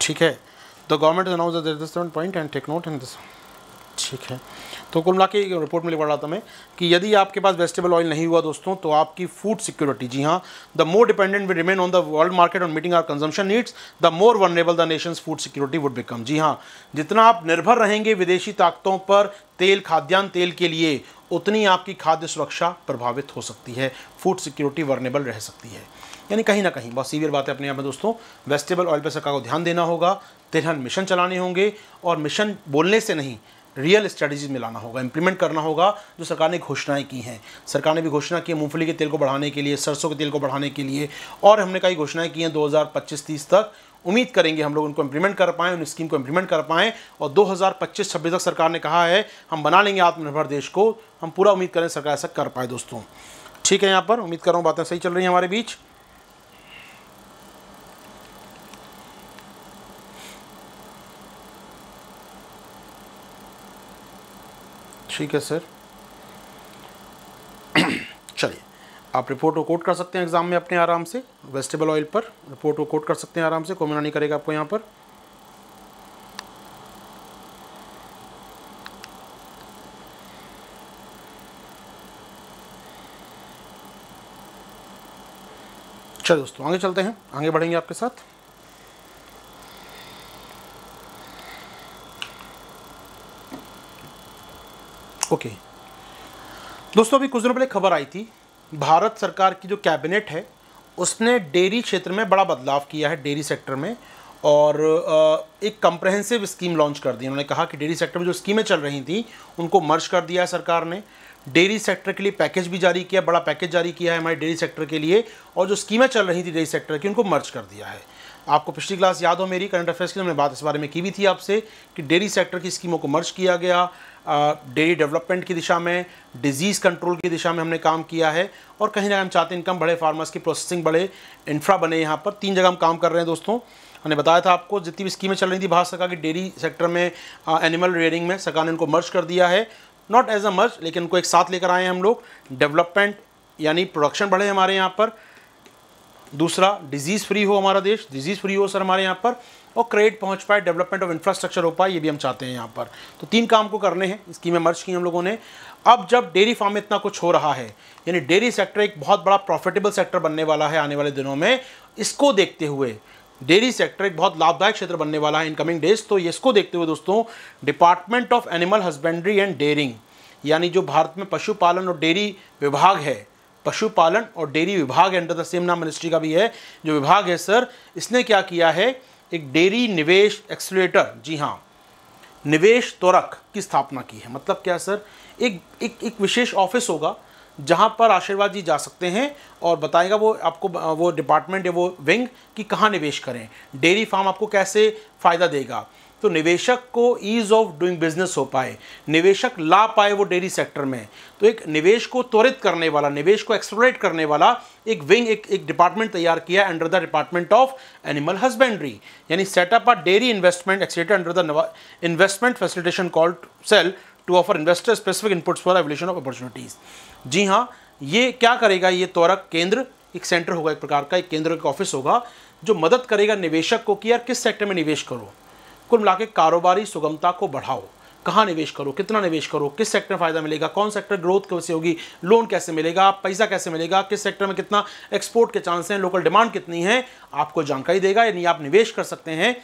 Speaker 1: ठीक है the government announce point and take note in this ठीक है तो कुल मिला के रिपोर्ट में पढ़ रहा था मैं कि यदि आपके पास वेजिटेबल ऑयल नहीं हुआ दोस्तों तो आपकी फूड सिक्योरिटी जी हाँ the more dependent we remain on the world market on meeting our consumption needs the more vulnerable the nation food security would become जी हाँ जितना आप निर्भर रहेंगे विदेशी ताकतों पर तेल खाद्यान्न तेल के लिए उतनी आपकी खाद्य सुरक्षा प्रभावित हो सकती है फूड सिक्योरिटी वर्नेबल रह सकती है यानी कहीं ना कहीं बहुत सीवियर बात है अपने आप में दोस्तों वेजिटेबल ऑयल पर सरकार को ध्यान देना होगा तिलहन मिशन चलाने होंगे और मिशन बोलने से नहीं रियल स्ट्रेटजीज में लाना होगा इंप्लीमेंट करना होगा जो सरकार ने घोषणाएं की हैं सरकार ने भी घोषणा की है मूँगफली के तेल को बढ़ाने के लिए सरसों के तेल को बढ़ाने के लिए और हमने कई घोषणाएं की हैं 2025-30 तक उम्मीद करेंगे हम लोग उनको इम्प्लीमेंट कर पाएँ उन स्कीम को इम्प्लीमेंट कर पाएँ और दो हज़ार तक सरकार ने कहा है हम बना लेंगे आत्मनिर्भर देश को हम पूरा उम्मीद करें सरकार ऐसा कर पाए दोस्तों ठीक है यहाँ पर उम्मीद कर रहा हूँ बातें सही चल रही हैं हमारे बीच ठीक है सर चलिए आप रिपोर्ट को कोट कर सकते हैं एग्ज़ाम में अपने आराम से वेजिटेबल ऑयल पर रिपोर्ट को कोट कर सकते हैं आराम से कोई मना नहीं करेगा आपको यहाँ पर चलो दोस्तों आगे चलते हैं आगे बढ़ेंगे आपके साथ ओके दोस्तों अभी कुछ दिनों पहले खबर आई थी भारत सरकार की जो कैबिनेट है उसने डेयरी क्षेत्र में बड़ा बदलाव किया है डेयरी सेक्टर में और एक कंप्रहेंसिव स्कीम लॉन्च कर दी उन्होंने कहा कि डेयरी सेक्टर में जो स्कीमें चल रही थी उनको मर्ज कर दिया है सरकार ने डेयरी सेक्टर के लिए पैकेज भी जारी किया बड़ा पैकेज जारी किया है हमारे डेयरी सेक्टर के लिए और जो स्कीमें चल रही थी डेयरी सेक्टर की उनको मर्ज कर दिया है आपको पिछली क्लास याद हो मेरी करंट अफेयर्स की हमने बात इस बारे में की भी थी आपसे कि डेयरी सेक्टर की स्कीमों को मर्ज किया गया डेयरी डेवलपमेंट की दिशा में डिजीज़ कंट्रोल की दिशा में हमने काम किया है और कहीं ना कहीं हम चाहते हैं इनकम बड़े फार्मर्स की प्रोसेसिंग बड़े इंफ्रा बने यहाँ पर तीन जगह हम काम कर रहे हैं दोस्तों हमने बताया था आपको जितनी भी स्कीमें चल रही थी भारत सरकार की डेयरी सेक्टर में एनिमल रेयरिंग में सरकार ने इनको मर्ज कर दिया है नॉट एज अ मर्ज लेकिन उनको एक साथ लेकर आए हैं हम लोग डेवलपमेंट यानी प्रोडक्शन बढ़े हमारे यहाँ पर दूसरा डिजीज़ फ्री हो हमारा देश डिजीज़ फ्री हो सर हमारे यहाँ पर और क्रेडिट पहुँच पाए डेवलपमेंट ऑफ इंफ्रास्ट्रक्चर हो पाए ये भी हम चाहते हैं यहाँ पर तो तीन काम को करने हैं स्कीमें मर्ज की हम लोगों ने अब जब डेयरी फार्म में इतना कुछ हो रहा है यानी डेयरी सेक्टर एक बहुत बड़ा प्रॉफिटेबल सेक्टर बनने वाला है आने वाले दिनों में इसको देखते हुए डेयरी सेक्टर एक बहुत लाभदायक क्षेत्र बनने वाला है इन कमिंग डेज तो इसको देखते हुए दोस्तों department of animal husbandry and dairying यानी जो भारत में पशुपालन और डेयरी विभाग है पशुपालन और डेयरी विभाग है अंडर द सेम नाम मिनिस्ट्री का भी है जो विभाग है सर इसने क्या किया है एक डेयरी निवेश एक्सलेटर जी हाँ निवेश त्वरक की स्थापना की है मतलब क्या सर एक एक एक विशेष ऑफिस होगा जहाँ पर आशीर्वाद जी जा सकते हैं और बताएगा वो आपको वो डिपार्टमेंट या वो विंग कि कहाँ निवेश करें डेयरी फार्म आपको कैसे फ़ायदा देगा तो निवेशक को ईज़ ऑफ डूइंग बिजनेस हो पाए निवेशक ला पाए वो डेयरी सेक्टर में तो एक निवेश को त्वरित करने वाला निवेश को एक्सप्लोरेट करने वाला एक विंग एक एक डिपार्टमेंट तैयार किया under the department of animal husbandry यानी set up a dairy investment accelerator under the investment facilitation call cell to offer investor specific inputs for evaluation of opportunities जी हाँ ये क्या करेगा ये त्वरक केंद्र एक सेंटर होगा एक प्रकार का एक केंद्र का ऑफिस होगा जो मदद करेगा निवेशक को कि यार किस सेक्टर में निवेश करो कुल मिला कारोबारी सुगमता को बढ़ाओ कहाँ निवेश करो कितना निवेश करो किस सेक्टर में फ़ायदा मिलेगा कौन सेक्टर ग्रोथ कैसे होगी लोन कैसे मिलेगा पैसा कैसे मिलेगा किस सेक्टर में कितना एक्सपोर्ट के चांस हैं लोकल डिमांड कितनी है आपको जानकारी देगा यानी आप निवेश कर सकते हैं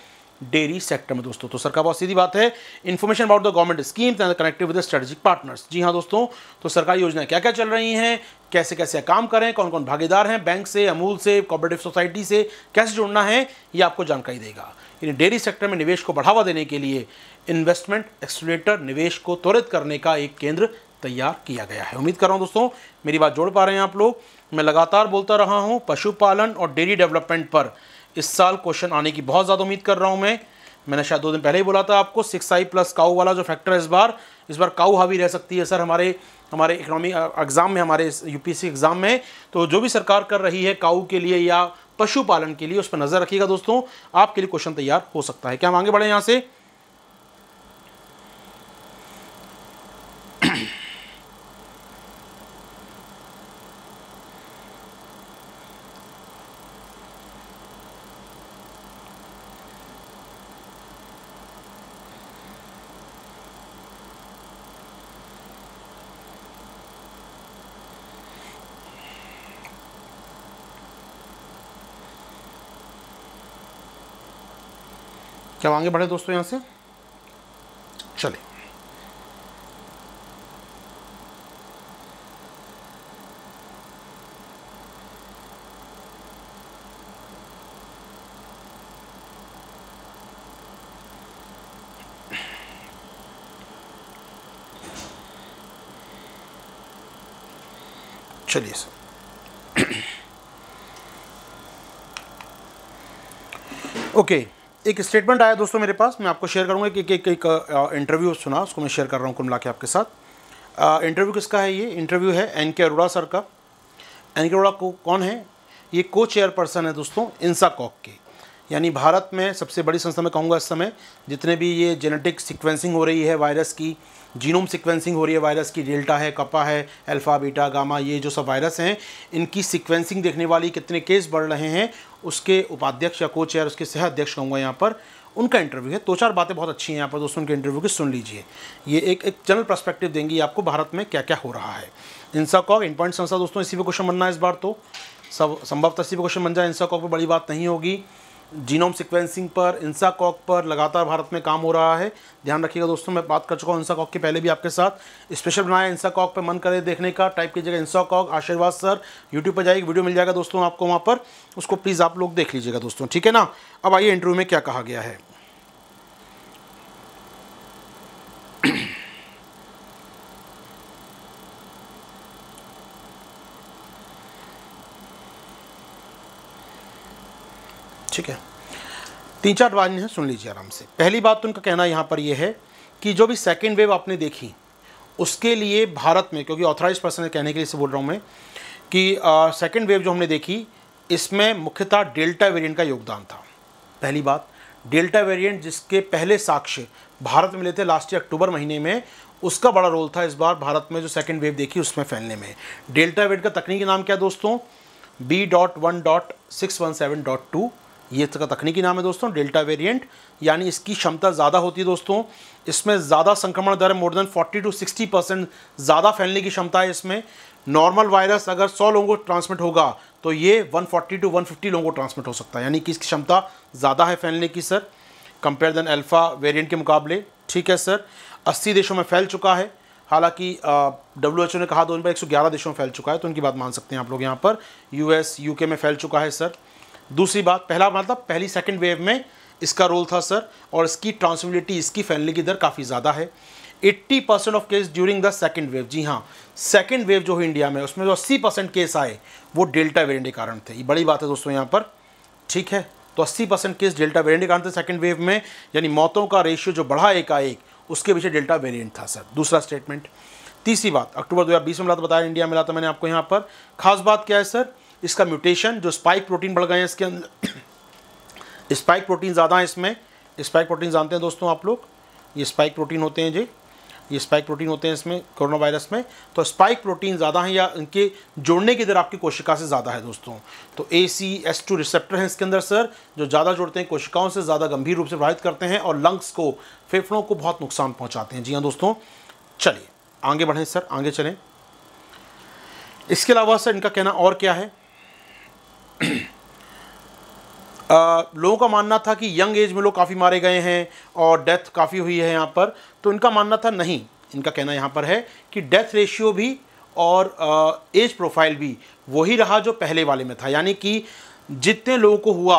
Speaker 1: डेयरी सेक्टर में दोस्तों तो सरकार बहुत सीधी बात है information about the government schemes and connected with strategic partners जी हाँ दोस्तों तो सरकारी योजनाएं क्या क्या चल रही हैं कैसे कैसे काम करें कौन कौन भागीदार हैं बैंक से अमूल से कॉपरेटिव सोसाइटी से कैसे जुड़ना है ये आपको जानकारी देगा यानी डेयरी सेक्टर में निवेश को बढ़ावा देने के लिए इन्वेस्टमेंट एक्सलेटर निवेश को त्वरित करने का एक केंद्र तैयार किया गया है उम्मीद कर रहा हूँ दोस्तों मेरी बात जोड़ पा रहे हैं आप लोग मैं लगातार बोलता रहा हूँ पशुपालन और डेयरी डेवलपमेंट पर इस साल क्वेश्चन आने की बहुत ज़्यादा उम्मीद कर रहा हूँ मैं मैंने शायद दो दिन पहले ही बोला था आपको सिक्स आई प्लस काऊ वाला जो फैक्टर है इस बार इस बार काऊ हावी रह सकती है सर हमारे हमारे इकोनॉमी एग्ज़ाम में हमारे यूपीएससी एग्ज़ाम में तो जो भी सरकार कर रही है काऊ के लिए या पशुपालन के लिए उस पर नज़र रखिएगा दोस्तों आपके लिए क्वेश्चन तैयार हो सकता है क्या हम आगे बढ़े यहाँ से हम आगे बढ़े दोस्तों यहाँ से चलिए चलिए सर ओके okay. एक स्टेटमेंट आया दोस्तों मेरे पास मैं आपको शेयर करूँगा कि एक एक इंटरव्यू सुना उसको मैं शेयर कर रहा हूँ कुल मिला के आपके साथ इंटरव्यू किसका है ये इंटरव्यू है एन के अरोड़ा सर का एन के अरोड़ा को कौन है ये को चेयरपर्सन है दोस्तों इंसा कॉक के यानी भारत में सबसे बड़ी संस्था मैं कहूँगा इस समय जितने भी ये जेनेटिक सिक्वेंसिंग हो रही है वायरस की जीनोम सिक्वेंसिंग हो रही है वायरस की डेल्टा है कपा है अल्फ़ा बीटा गामा ये जो सब वायरस हैं इनकी सिक्वेंसिंग देखने वाली कितने केस बढ़ रहे हैं उसके उपाध्यक्ष या को चेयर उसके सह अध्यक्ष कहूँगा यहाँ पर उनका इंटरव्यू है दो तो चार बातें बहुत अच्छी हैं यहाँ पर दोस्तों उनके इंटरव्यू की सुन लीजिए ये एक एक जनरल परस्पेक्टिव देंगी आपको भारत में क्या क्या हो रहा है इंसा कॉक इन पॉइंट संस्था दोस्तों इसी पर क्वेश्चन बनना है इस बार तो सब संभवतः इसी क्वेश्चन बन जाए इंसा कॉक पर बड़ी बात नहीं होगी जीनोम सिक्वेंसिंग पर इंसाकॉक पर लगातार भारत में काम हो रहा है ध्यान रखिएगा दोस्तों मैं बात कर चुका हूँ इंसाकॉक के पहले भी आपके साथ स्पेशल बनाया इंसाकॉक पर मन करे देखने का टाइप कीजिएगा इंसाकॉक आशीर्वाद सर यूट्यूब पर जाएगी वीडियो मिल जाएगा दोस्तों आपको वहाँ पर उसको प्लीज़ आप लोग देख लीजिएगा दोस्तों ठीक है ना अब आइए इंटरव्यू में क्या कहा गया है ठीक है तीन चार बात हैं सुन लीजिए आराम से पहली बात तो उनका कहना यहाँ पर यह है कि जो भी सेकेंड वेव आपने देखी उसके लिए भारत में क्योंकि ऑथराइज पर्सन कहने के लिए से बोल रहा हूँ मैं कि सेकेंड वेव जो हमने देखी इसमें मुख्यतः डेल्टा वेरिएंट का योगदान था पहली बात डेल्टा वेरिएंट जिसके पहले साक्ष्य भारत मिले थे लास्ट ईयर अक्टूबर महीने में उसका बड़ा रोल था इस बार भारत में जो सेकेंड वेव देखी उसमें फैलने में डेल्टा वेरियंट का तकनीकी नाम क्या दोस्तों B dot one dot six one seven dot two ये इसका तकनीकी नाम है दोस्तों डेल्टा वेरिएंट यानी इसकी क्षमता ज़्यादा होती है दोस्तों इसमें ज़्यादा संक्रमण दर मोर देन 40 टू 60 परसेंट ज़्यादा फैलने की क्षमता है इसमें नॉर्मल वायरस अगर 100 लोगों को ट्रांसमिट होगा तो ये 140 टू 150 लोगों को ट्रांसमिट हो सकता है यानी कि इसकी क्षमता ज़्यादा है फैलने की sir compare than alpha variant के मुकाबले ठीक है सर अस्सी देशों में फैल चुका है हालांकि डब्ल्यू एच ओ ने कहा दो हज़ार एक देशों में फैल चुका है तो उनकी बात मान सकते हैं आप लोग यहाँ पर यू के में फैल चुका है सर दूसरी बात पहला मतलब पहली सेकेंड वेव में इसका रोल था सर और इसकी ट्रांसमिबिलिटी इसकी फैलने की दर काफ़ी ज़्यादा है 80 percent of case during the second wave जी हाँ सेकेंड वेव जो है इंडिया में उसमें जो 80 परसेंट केस आए वो डेल्टा वेरिएंट के कारण थे ये बड़ी बात है दोस्तों यहाँ पर ठीक है तो 80 परसेंट केस डेल्टा वेरिएंट के कारण थे सेकेंड वेव में यानी मौतों का रेशियो जो बढ़ा एकाएक उसके पीछे डेल्टा वेरियंट था सर दूसरा स्टेटमेंट तीसरी बात अक्टूबर दो में मिला तो बताया इंडिया मिला था मैंने आपको यहाँ पर खास बात क्या है सर इसका म्यूटेशन जो स्पाइक प्रोटीन बढ़ गए हैं इसके अंदर स्पाइक प्रोटीन ज़्यादा है इसमें स्पाइक प्रोटीन जानते हैं दोस्तों आप लोग ये स्पाइक प्रोटीन होते हैं जी ये स्पाइक प्रोटीन होते हैं इसमें कोरोना वायरस में तो स्पाइक प्रोटीन ज़्यादा हैं या इनके जोड़ने की दर आपकी कोशिका से ज़्यादा है दोस्तों तो A C S two receptor हैं इसके अंदर सर जो ज़्यादा जोड़ते हैं कोशिकाओं से ज़्यादा गंभीर रूप से प्रभावित करते हैं और लंग्स को फेफड़ों को बहुत नुकसान पहुँचाते हैं जी हाँ दोस्तों चलिए आगे बढ़ें सर आगे चलें इसके अलावा सर इनका कहना और क्या है लोगों का मानना था कि यंग एज में लोग काफ़ी मारे गए हैं और डेथ काफ़ी हुई है यहाँ पर तो इनका मानना था नहीं इनका कहना यहाँ पर है कि डेथ रेशियो भी और एज प्रोफाइल भी वही रहा जो पहले वाले में था यानी कि जितने लोगों को हुआ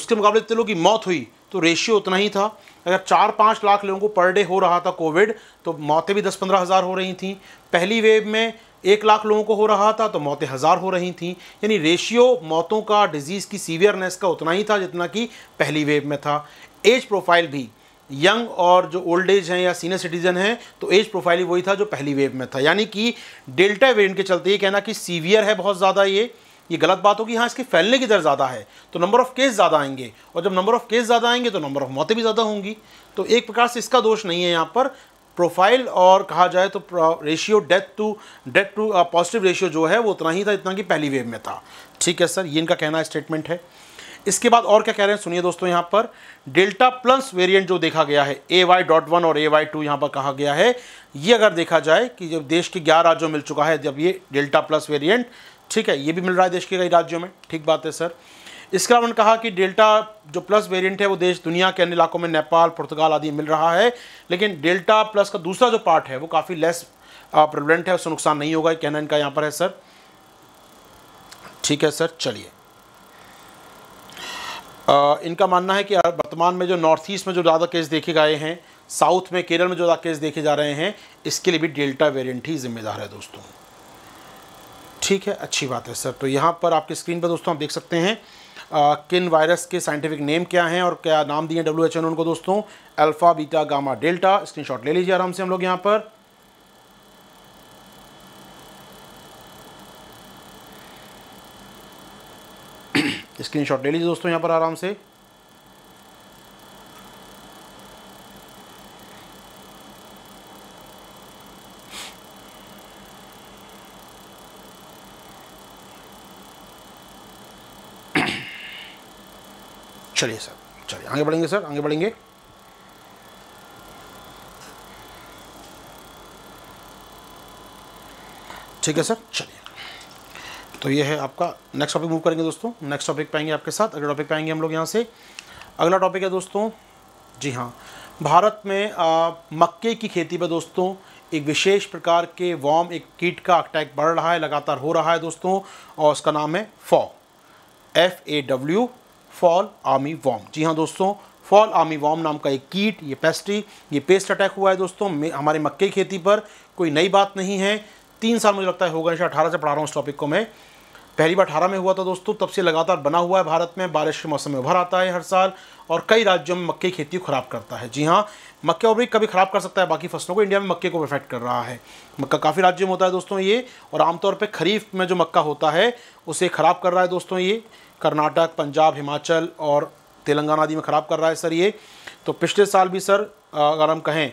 Speaker 1: उसके मुकाबले जितने लोगों की मौत हुई तो रेशियो उतना ही था अगर चार पाँच लाख लोगों को पर डे हो रहा था कोविड तो मौतें भी दस पंद्रह हज़ार हो रही थी पहली वेव में एक लाख लोगों को हो रहा था तो मौतें हज़ार हो रही थी यानी रेशियो मौतों का डिजीज़ की सीवियरनेस का उतना ही था जितना कि पहली वेव में था एज प्रोफाइल भी यंग और जो ओल्ड एज हैं या सीनियर सिटीज़न हैं तो एज प्रोफाइल ही वही था जो पहली वेव में था यानी कि डेल्टा वेरिएंट के चलते ये कहना कि सीवियर है बहुत ज़्यादा ये ये गलत बात होगी हाँ इसके फैलने की दर ज़्यादा है तो नंबर ऑफ़ केस ज़्यादा आएंगे और जब नंबर ऑफ़ केस ज़्यादा आएंगे तो नंबर ऑफ़ मौतें भी ज़्यादा होंगी तो एक प्रकार से इसका दोष नहीं है यहाँ पर प्रोफाइल और कहा जाए तो ratio death to death to positive ratio जो है वो उतना ही था इतना कि पहली वेव में था ठीक है सर ये इनका कहना स्टेटमेंट है इसके बाद और क्या कह रहे हैं सुनिए दोस्तों यहाँ पर डेल्टा प्लस वेरिएंट जो देखा गया है ए वाई डॉट वन और ए वाई टू यहाँ पर कहा गया है ये अगर देखा जाए कि जब देश के ग्यारह राज्यों में मिल चुका है जब ये डेल्टा प्लस वेरिएंट ठीक है ये भी मिल रहा है देश के कई राज्यों में ठीक बात है सर इसका उन्होंने कहा कि डेल्टा जो प्लस वेरिएंट है वो देश दुनिया के अन्य इलाकों में नेपाल पुर्तगाल आदि मिल रहा है लेकिन डेल्टा प्लस का दूसरा जो पार्ट है वो काफ़ी लेस प्रवलेंट है उससे नुकसान नहीं होगा कहना इनका यहाँ पर है सर ठीक है सर चलिए इनका मानना है कि वर्तमान में जो नॉर्थ ईस्ट में जो ज़्यादा केस देखे गए हैं साउथ में केरल में जो ज़्यादा केस देखे जा रहे हैं इसके लिए भी डेल्टा वेरियंट ही जिम्मेदार है दोस्तों ठीक है अच्छी बात है सर तो यहाँ पर आपकी स्क्रीन पर दोस्तों आप देख सकते हैं किन वायरस के साइंटिफिक नेम क्या हैं और क्या नाम दिए डब्ल्यू एच ने उनको दोस्तों alpha beta gamma delta screenshot ले लीजिए आराम से हम लोग यहाँ पर स्क्रीनशॉट ले लीजिए दोस्तों यहाँ पर आराम से चलिए सर चलिए आगे बढ़ेंगे सर आगे बढ़ेंगे ठीक है सर चलिए तो ये है आपका नेक्स्ट टॉपिक मूव करेंगे दोस्तों नेक्स्ट टॉपिक पाएंगे आपके साथ अगला टॉपिक पाएंगे हम लोग यहाँ से अगला टॉपिक है दोस्तों जी हाँ भारत में आ, मक्के की खेती पर दोस्तों एक विशेष प्रकार के वॉम एक कीट का अटैक बढ़ रहा है लगातार हो रहा है दोस्तों और उसका नाम है fall F A W fall army worm जी हाँ दोस्तों फॉल आर्मी वॉम नाम का एक कीट ये पेस्ट्री ये पेस्ट अटैक हुआ है दोस्तों हमारे मक्के की खेती पर कोई नई बात नहीं है तीन साल मुझे लगता है होगा इन अठारह से पढ़ा रहा हूँ इस टॉपिक को मैं पहली बार अठारह में हुआ था दोस्तों तब से लगातार बना हुआ है भारत में बारिश के मौसम में उभर आता है हर साल और कई राज्यों में मक्के की खेती को ख़राब करता है जी हाँ मक्के और भी कभी ख़राब कर सकता है बाकी फसलों को इंडिया में मक्के को इफेक्ट कर रहा है मक्का काफ़ी राज्यों में होता है दोस्तों ये और आमतौर पर खरीफ में जो मक्का होता है उसे ख़राब कर रहा है दोस्तों ये कर्नाटक पंजाब हिमाचल और तेलंगाना आदि में ख़राब कर रहा है सर ये तो पिछले साल भी सर अगर हम कहें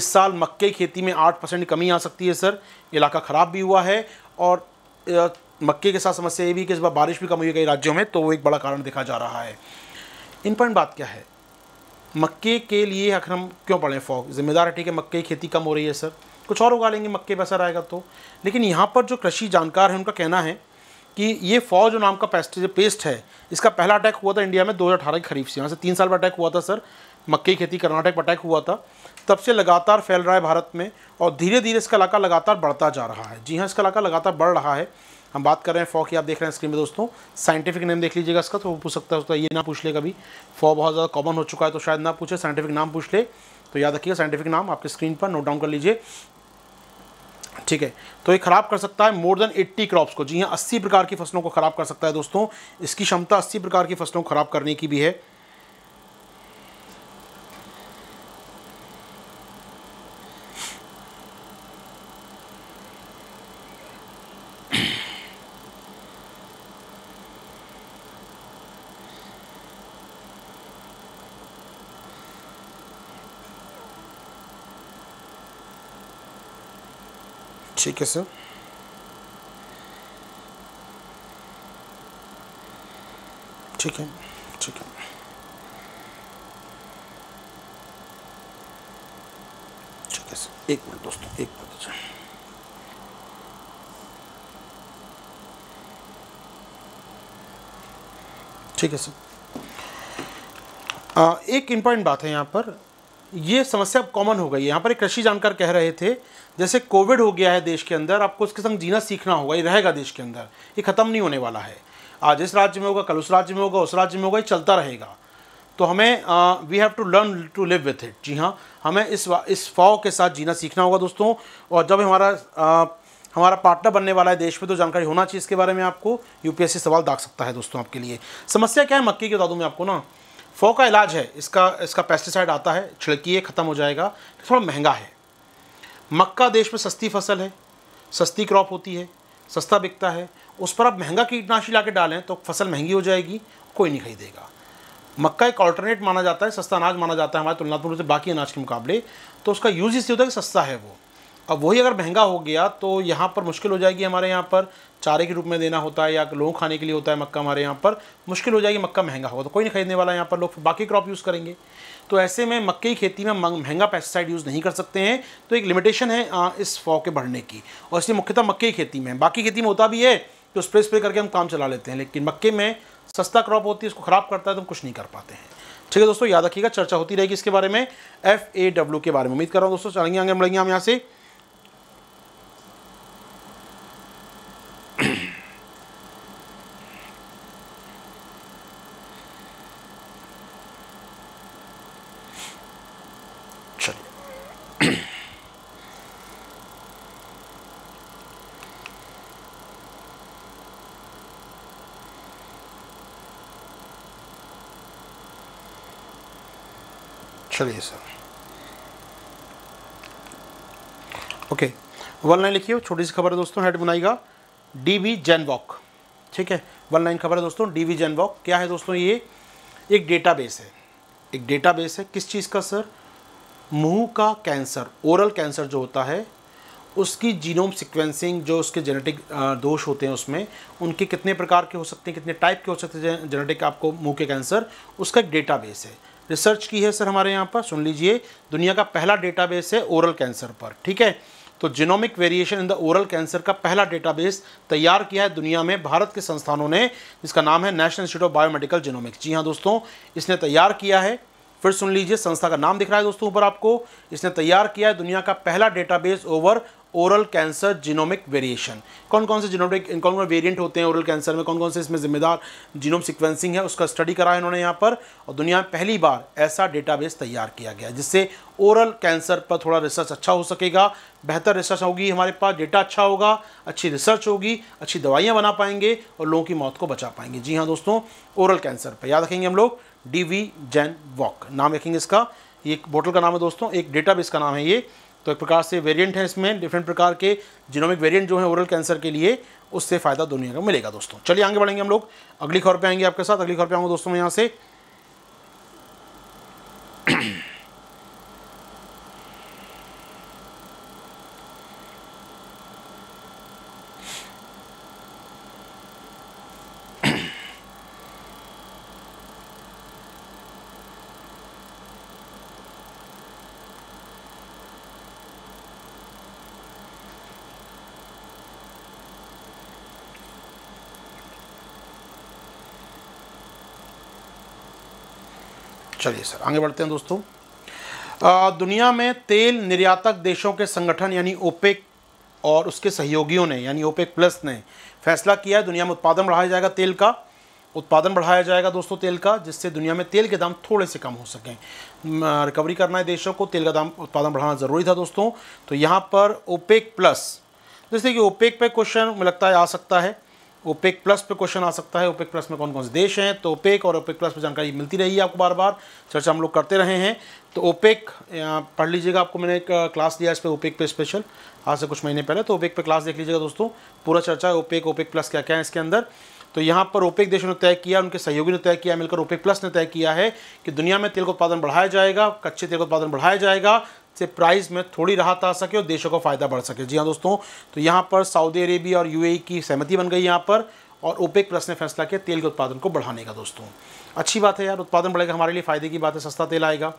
Speaker 1: इस साल मक्के की खेती में आठ परसेंट कमी आ सकती है सर इलाका ख़राब भी हुआ है और मक्के के साथ समस्या ये भी कि इस बार बारिश भी कम हुई है कई राज्यों में तो वो एक बड़ा कारण देखा जा रहा है इन पॉइंट बात क्या है मक्के के लिए आखिर हम क्यों पड़े फॉग जिम्मेदार है ठीक है मक्के की खेती कम हो रही है सर कुछ और उगा लेंगे मक्के पर असर आएगा तो लेकिन यहाँ पर जो कृषि जानकार हैं उनका कहना है कि ये फौज नाम का पेस्ट पेस्ट है इसका पहला अटैक हुआ था इंडिया में 2018 की खरीफ से यहाँ से तीन साल पर अटैक हुआ था सर मक्के की खेती कर्नाटक पर अटैक हुआ था तब से लगातार फैल रहा है भारत में और धीरे धीरे इसका इलाका लगातार बढ़ता जा रहा है जी हाँ इसका इलाका लगातार बढ़ रहा है हम बात कर रहे हैं फॉ की आप देख रहे हैं स्क्रीन में दोस्तों साइंटिफिक नेम देख लीजिएगा इसका तो वो पूछ सकता है उसका ये ना पूछ ले कभी फॉ बहुत ज़्यादा कॉमन हो चुका है तो शायद ना पूछे साइंटिफिक नाम पूछ ले तो याद रखिएगा साइंटिफिक नाम आपके स्क्रीन पर नोट डाउन कर लीजिए ठीक है तो ये ख़राब कर सकता है मोर देन 80 क्रॉप्स को जी हाँ 80 प्रकार की फसलों को ख़राब कर सकता है दोस्तों इसकी क्षमता 80 प्रकार की फसलों को ख़राब करने की भी है ठीक है सर ठीक है ठीक है ठीक है सर एक मिनट दोस्तों एक मिनट ठीक है सर एक इम्पॉर्टेंट बात है यहाँ पर ये समस्या कॉमन हो गई है यहाँ पर एक कृषि जानकार कह रहे थे जैसे कोविड हो गया है देश के अंदर आपको उसके संग जीना सीखना होगा ये रहेगा देश के अंदर ये ख़त्म नहीं होने वाला है आज इस राज्य में होगा कल उस राज्य में होगा उस राज्य में होगा ये चलता रहेगा तो हमें we have to learn to live with it जी हाँ हमें इस इस फॉ के साथ जीना सीखना होगा दोस्तों और जब हमारा आ, हमारा पार्टनर बनने वाला है देश में तो जानकारी होना चाहिए इसके बारे में आपको यूपीएससी सवाल दाग सकता है दोस्तों आपके लिए समस्या क्या है मक्के की बता दूँ मैं आपको ना फो का इलाज है इसका इसका पेस्टिसाइड आता है छिड़की है ख़त्म हो जाएगा थोड़ा महंगा है मक्का देश में सस्ती फसल है सस्ती क्रॉप होती है सस्ता बिकता है उस पर आप महंगा कीटनाशी ला के डालें तो फसल महंगी हो जाएगी कोई नहीं खरीदेगा मक्का एक ऑल्टरनेट माना जाता है सस्ता अनाज माना जाता है हमारे तुलनात्मक रूप से बाकी अनाज के मुकाबले तो उसका यूज़ इसलिए होता है कि सस्ता है वो अब वही अगर महंगा हो गया तो यहाँ पर मुश्किल हो जाएगी हमारे यहाँ पर चारे के रूप में देना होता है या लोगों खाने के लिए होता है मक्का हमारे यहाँ पर मुश्किल हो जाएगी मक्का महंगा होगा तो कोई नहीं खरीदने वाला यहाँ पर लोग बाकी क्रॉप यूज़ करेंगे तो ऐसे में मक्के की खेती में महंगा पेस्टिसाइड यूज़ नहीं कर सकते हैं तो एक लिमिटेशन है इस फॉ के बढ़ने की और इसलिए मुख्यतः मक्के की खेती में बाकी खेती में होता भी है तो स्प्रे स्प्रे करके हम काम चला लेते हैं लेकिन मक्के में सस्ता क्रॉप होती है उसको ख़राब करता है तो हम कुछ नहीं कर पाते हैं ठीक है दोस्तों याद रखिएगा चर्चा होती रहेगी इसके बारे में एफ ए डब्ल्यू के बारे में उम्मीद कर रहा हूँ दोस्तों चलेंगे आगे बढ़ेंगे हम यहाँ से चलिए सर ओके वन लाइन लिखिए छोटी सी खबर है दोस्तों हेड बुनाईगा डी वी जैन वॉक ठीक है वन लाइन खबर है दोस्तों डी वी जैन वॉक क्या है दोस्तों ये एक डेटाबेस है एक डेटाबेस है किस चीज़ का सर मुंह का कैंसर ओरल कैंसर जो होता है उसकी जीनोम सिक्वेंसिंग जो उसके जेनेटिक दोष होते हैं उसमें उनके कितने प्रकार के हो सकते हैं कितने टाइप के हो सकते हैं जेनेटिक आपको मुंह के कैंसर उसका एक डेटाबेस है रिसर्च की है सर हमारे यहाँ पर सुन लीजिए दुनिया का पहला डेटाबेस है ओरल कैंसर पर ठीक है तो genomic variation in the oral cancer का पहला डेटाबेस तैयार किया है दुनिया में भारत के संस्थानों ने जिसका नाम है National Institute of Biomedical Genomics जी हाँ दोस्तों इसने तैयार किया है फिर सुन लीजिए संस्था का नाम दिख रहा है दोस्तों ऊपर आपको इसने तैयार किया है दुनिया का पहला database over oral cancer genomic variation कौन कौन से जीनोमिक कौन कौन वेरिएंट होते हैं ओरल कैंसर में कौन कौन से इसमें जिम्मेदार जीनोम सीक्वेंसिंग है उसका स्टडी करा है इन्होंने यहाँ पर और दुनिया में पहली बार ऐसा डेटाबेस तैयार किया गया जिससे ओरल कैंसर पर थोड़ा रिसर्च अच्छा हो सकेगा बेहतर रिसर्च होगी हमारे पास डेटा अच्छा होगा अच्छी रिसर्च होगी अच्छी दवाइयाँ बना पाएंगे और लोगों की मौत को बचा पाएंगे जी हाँ दोस्तों ओरल कैंसर पर याद रखेंगे हम लोग डी वी जैन वॉक नाम रखेंगे इसका ये एक बोटल का नाम है दोस्तों एक डेटाबेस का नाम है ये तो एक प्रकार से वेरिएंट हैं इसमें डिफरेंट प्रकार के जीनोमिक वेरिएंट जो हैं ओरल कैंसर के लिए उससे फ़ायदा दुनिया का मिलेगा दोस्तों चलिए आगे बढ़ेंगे हम लोग अगली खबर पे आएंगे आपके साथ अगली खबर पे आऊँगा दोस्तों मैं यहाँ से चलिए सर आगे बढ़ते हैं दोस्तों आ, दुनिया में तेल निर्यातक देशों के संगठन यानी ओपेक और उसके सहयोगियों ने यानी ओपेक प्लस ने फैसला किया है दुनिया में उत्पादन बढ़ाया जाएगा तेल का उत्पादन बढ़ाया जाएगा दोस्तों तेल का जिससे दुनिया में तेल के दाम थोड़े से कम हो सकें रिकवरी करना है देशों को तेल का दाम उत्पादन बढ़ाना ज़रूरी था दोस्तों तो यहाँ पर ओपेक प्लस जैसे कि ओपेक पर क्वेश्चन लगता है आ सकता है ओपेक प्लस पे क्वेश्चन आ सकता है ओपेक प्लस में कौन कौन से देश हैं तो ओपेक और ओपेक प्लस पे जानकारी मिलती रही है आपको बार बार चर्चा हम लोग करते रहे हैं तो ओपेक पढ़ लीजिएगा आपको मैंने एक क्लास दिया इस पर ओपेक पे स्पेशल आज से कुछ महीने पहले तो ओपेक पे क्लास देख लीजिएगा दोस्तों पूरा चर्चा है ओपेक ओपेक प्लस क्या क्या है इसके अंदर तो यहाँ पर ओपेक देशों ने तय किया उनके सहयोगी ने तय किया मिलकर ओपेक प्लस ने तय किया है कि दुनिया में तेल का उत्पादन बढ़ाया जाएगा कच्चे तेल का उत्पादन बढ़ाया जाएगा से प्राइस में थोड़ी राहत आ सके और देशों को फ़ायदा बढ़ सके जी हाँ दोस्तों तो यहाँ पर सऊदी अरेबिया और यूएई e की सहमति बन गई यहाँ पर और ओपेक प्लस ने फैसला किया तेल के उत्पादन को बढ़ाने का दोस्तों अच्छी बात है यार उत्पादन बढ़ेगा हमारे लिए फ़ायदे की बात है सस्ता तेल आएगा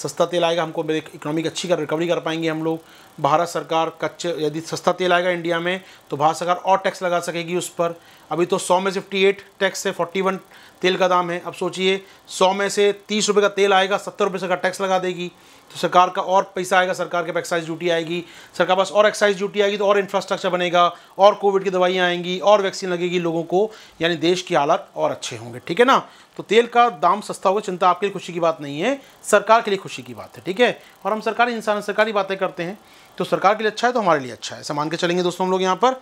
Speaker 1: सस्ता तेल आएगा हमको इकोनॉमिक अच्छी कर रिकवरी कर पाएंगे हम लोग भारत सरकार कच्चे यदि सस्ता तेल आएगा इंडिया में तो भारत सरकार और टैक्स लगा सकेगी उस पर अभी तो सौ में फिफ्टी एट टैक्स है फोर्टी वन तेल का दाम है अब सोचिए सौ में से तीस रुपये का तेल आएगा सत्तर रुपये का टैक्स लगा देगी तो सरकार का और पैसा आएगा सरकार के पास एक्साइज ड्यूटी आएगी सरकार पास और एक्साइज ड्यूटी आएगी तो और इंफ्रास्ट्रक्चर बनेगा और कोविड की दवाइयाँ आएंगी और वैक्सीन लगेगी लोगों को यानी देश की हालत और अच्छे होंगे ठीक है ना तो तेल का दाम सस्ता होगा चिंता आपके लिए खुशी की बात नहीं है सरकार के लिए खुशी की बात है ठीक है और हम सरकारी इंसान सरकारी बातें करते हैं तो सरकार के लिए अच्छा है तो हमारे लिए अच्छा है ऐसा मान के चलेंगे दोस्तों हम लोग यहाँ पर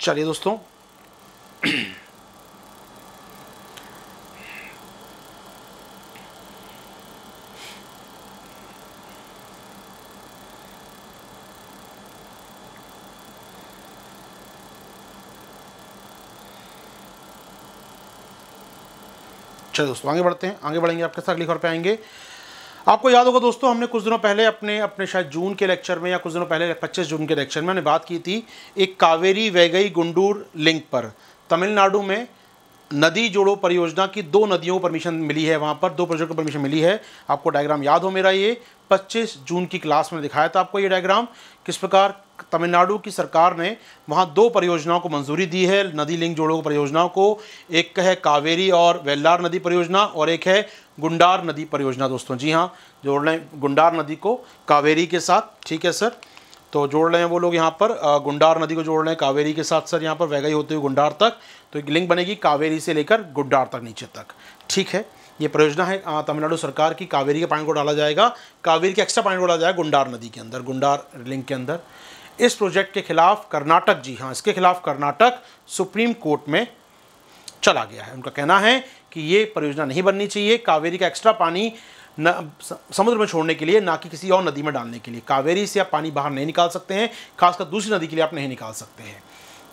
Speaker 1: चलिए दोस्तों चलिए अच्छा दोस्तों आगे बढ़ते हैं आगे बढ़ेंगे आपके साथ अगली खबर पे आएंगे आपको याद होगा दोस्तों हमने कुछ दिनों पहले अपने अपने शायद जून के लेक्चर में या कुछ दिनों पहले 25 जून के लेक्चर में हमने बात की थी एक कावेरी वैगई गुंडूर लिंक पर तमिलनाडु में नदी जोड़ो परियोजना की दो नदियों को परमिशन मिली है वहाँ पर दो प्रोजेक्ट को परमिशन मिली है आपको डायग्राम याद हो मेरा ये 25 जून की क्लास में दिखाया था आपको ये डायग्राम किस प्रकार तमिलनाडु की सरकार ने वहाँ दो परियोजनाओं को मंजूरी दी है नदी लिंक जोड़ों परियोजनाओं को एक है कावेरी और वेल्लार नदी परियोजना और एक है गुंडार नदी परियोजना दोस्तों जी हाँ जोड़ रहे हैं गुंडार नदी को कावेरी के साथ ठीक है सर तो जोड़ रहे हैं वो लोग यहाँ पर गुंडार नदी को जोड़ रहे हैं कावेरी के साथ सर यहाँ पर वैगई होते हुए गुंडार तक तो एक लिंक बनेगी कावेरी से लेकर गुंडार तक नीचे तक ठीक है ये परियोजना है तमिलनाडु सरकार की कावेरी के पानी को डाला जाएगा कावेरी के एक्स्ट्रा पानी को डाला जाएगा गुंडार नदी के अंदर गुंडार लिंक के अंदर इस प्रोजेक्ट के खिलाफ कर्नाटक जी हाँ इसके खिलाफ कर्नाटक सुप्रीम कोर्ट में चला गया है उनका कहना है कि ये परियोजना नहीं बननी चाहिए कावेरी का एक्स्ट्रा पानी न समुद्र में छोड़ने के लिए ना कि किसी और नदी में डालने के लिए कावेरी से आप पानी बाहर नहीं निकाल सकते हैं खासकर दूसरी नदी के लिए आप नहीं निकाल सकते हैं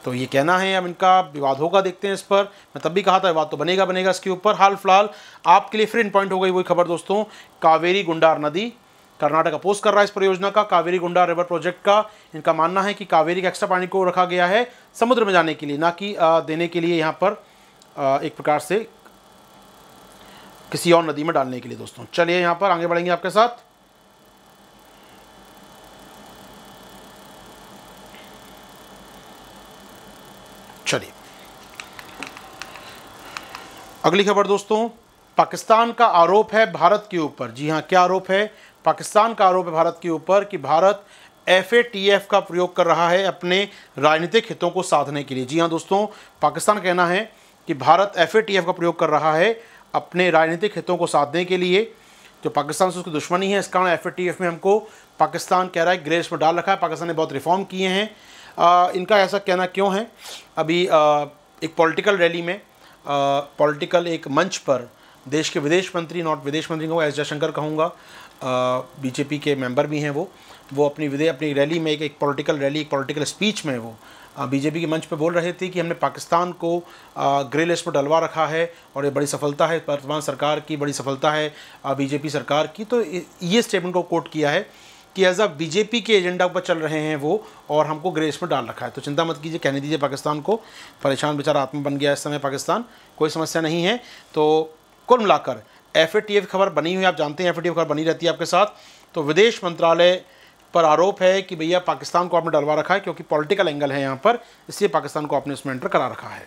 Speaker 1: तो ये कहना है अब इनका विवाद होगा देखते हैं इस पर मैं तब भी कहा था विवाद तो बनेगा बनेगा इसके ऊपर हाल फिलहाल आपके लिए फिर इन पॉइंट हो गई वही खबर दोस्तों कावेरी गुंडार नदी कर्नाटक अपोज कर रहा है इस परियोजना का कावेरी गुंडा रिवर प्रोजेक्ट का इनका मानना है कि कावेरी का एक्स्ट्रा पानी को रखा गया है समुद्र में जाने के लिए ना कि देने के लिए यहाँ पर एक प्रकार से किसी और नदी में डालने के लिए दोस्तों चलिए यहाँ पर आगे बढ़ेंगे आपके साथ चलिए अगली खबर दोस्तों पाकिस्तान का आरोप है भारत के ऊपर जी हाँ क्या आरोप है पाकिस्तान का आरोप है भारत के ऊपर कि भारत एफ का प्रयोग कर रहा है अपने राजनीतिक हितों को साधने के लिए जी हाँ दोस्तों पाकिस्तान कहना है कि भारत एफ का प्रयोग कर रहा है अपने राजनीतिक हितों को साधने के लिए जो पाकिस्तान से उसकी दुश्मनी है इस कारण एफ में हमको पाकिस्तान कह रहा है ग्रेस में डाल रखा है पाकिस्तान ने बहुत रिफॉर्म किए हैं इनका ऐसा कहना क्यों है अभी आ, एक पॉलिटिकल रैली में पॉलिटिकल एक मंच पर देश के विदेश मंत्री नॉट विदेश मंत्री को एस जयशंकर कहूँगा बीजेपी के मेंबर भी हैं वो वो अपनी विदय अपनी रैली में एक एक पॉलिटिकल रैली एक पॉलिटिकल स्पीच में वो बीजेपी के मंच पर बोल रहे थे कि हमने पाकिस्तान को ग्रे लिस्ट पर डलवा रखा है और ये बड़ी सफलता है वर्तमान सरकार की बड़ी सफलता है बीजेपी सरकार की तो ये स्टेटमेंट को कोट किया है कि एज अ बीजेपी के एजेंडा पर चल रहे हैं वो और हमको ग्रे लिस्ट में डाल रखा है तो चिंता मत कीजिए कहने दीजिए पाकिस्तान को परेशान बेचारा आत्मा बन गया इस समय पाकिस्तान कोई समस्या नहीं है तो कुल मिलाकर एफ की खबर बनी हुई आप जानते हैं एफ खबर बनी रहती है आपके साथ तो विदेश मंत्रालय पर आरोप है कि भैया पाकिस्तान को आपने डलवा रखा है क्योंकि पॉलिटिकल एंगल है यहाँ पर इसलिए पाकिस्तान को आपने उसमें एंटर करा रखा है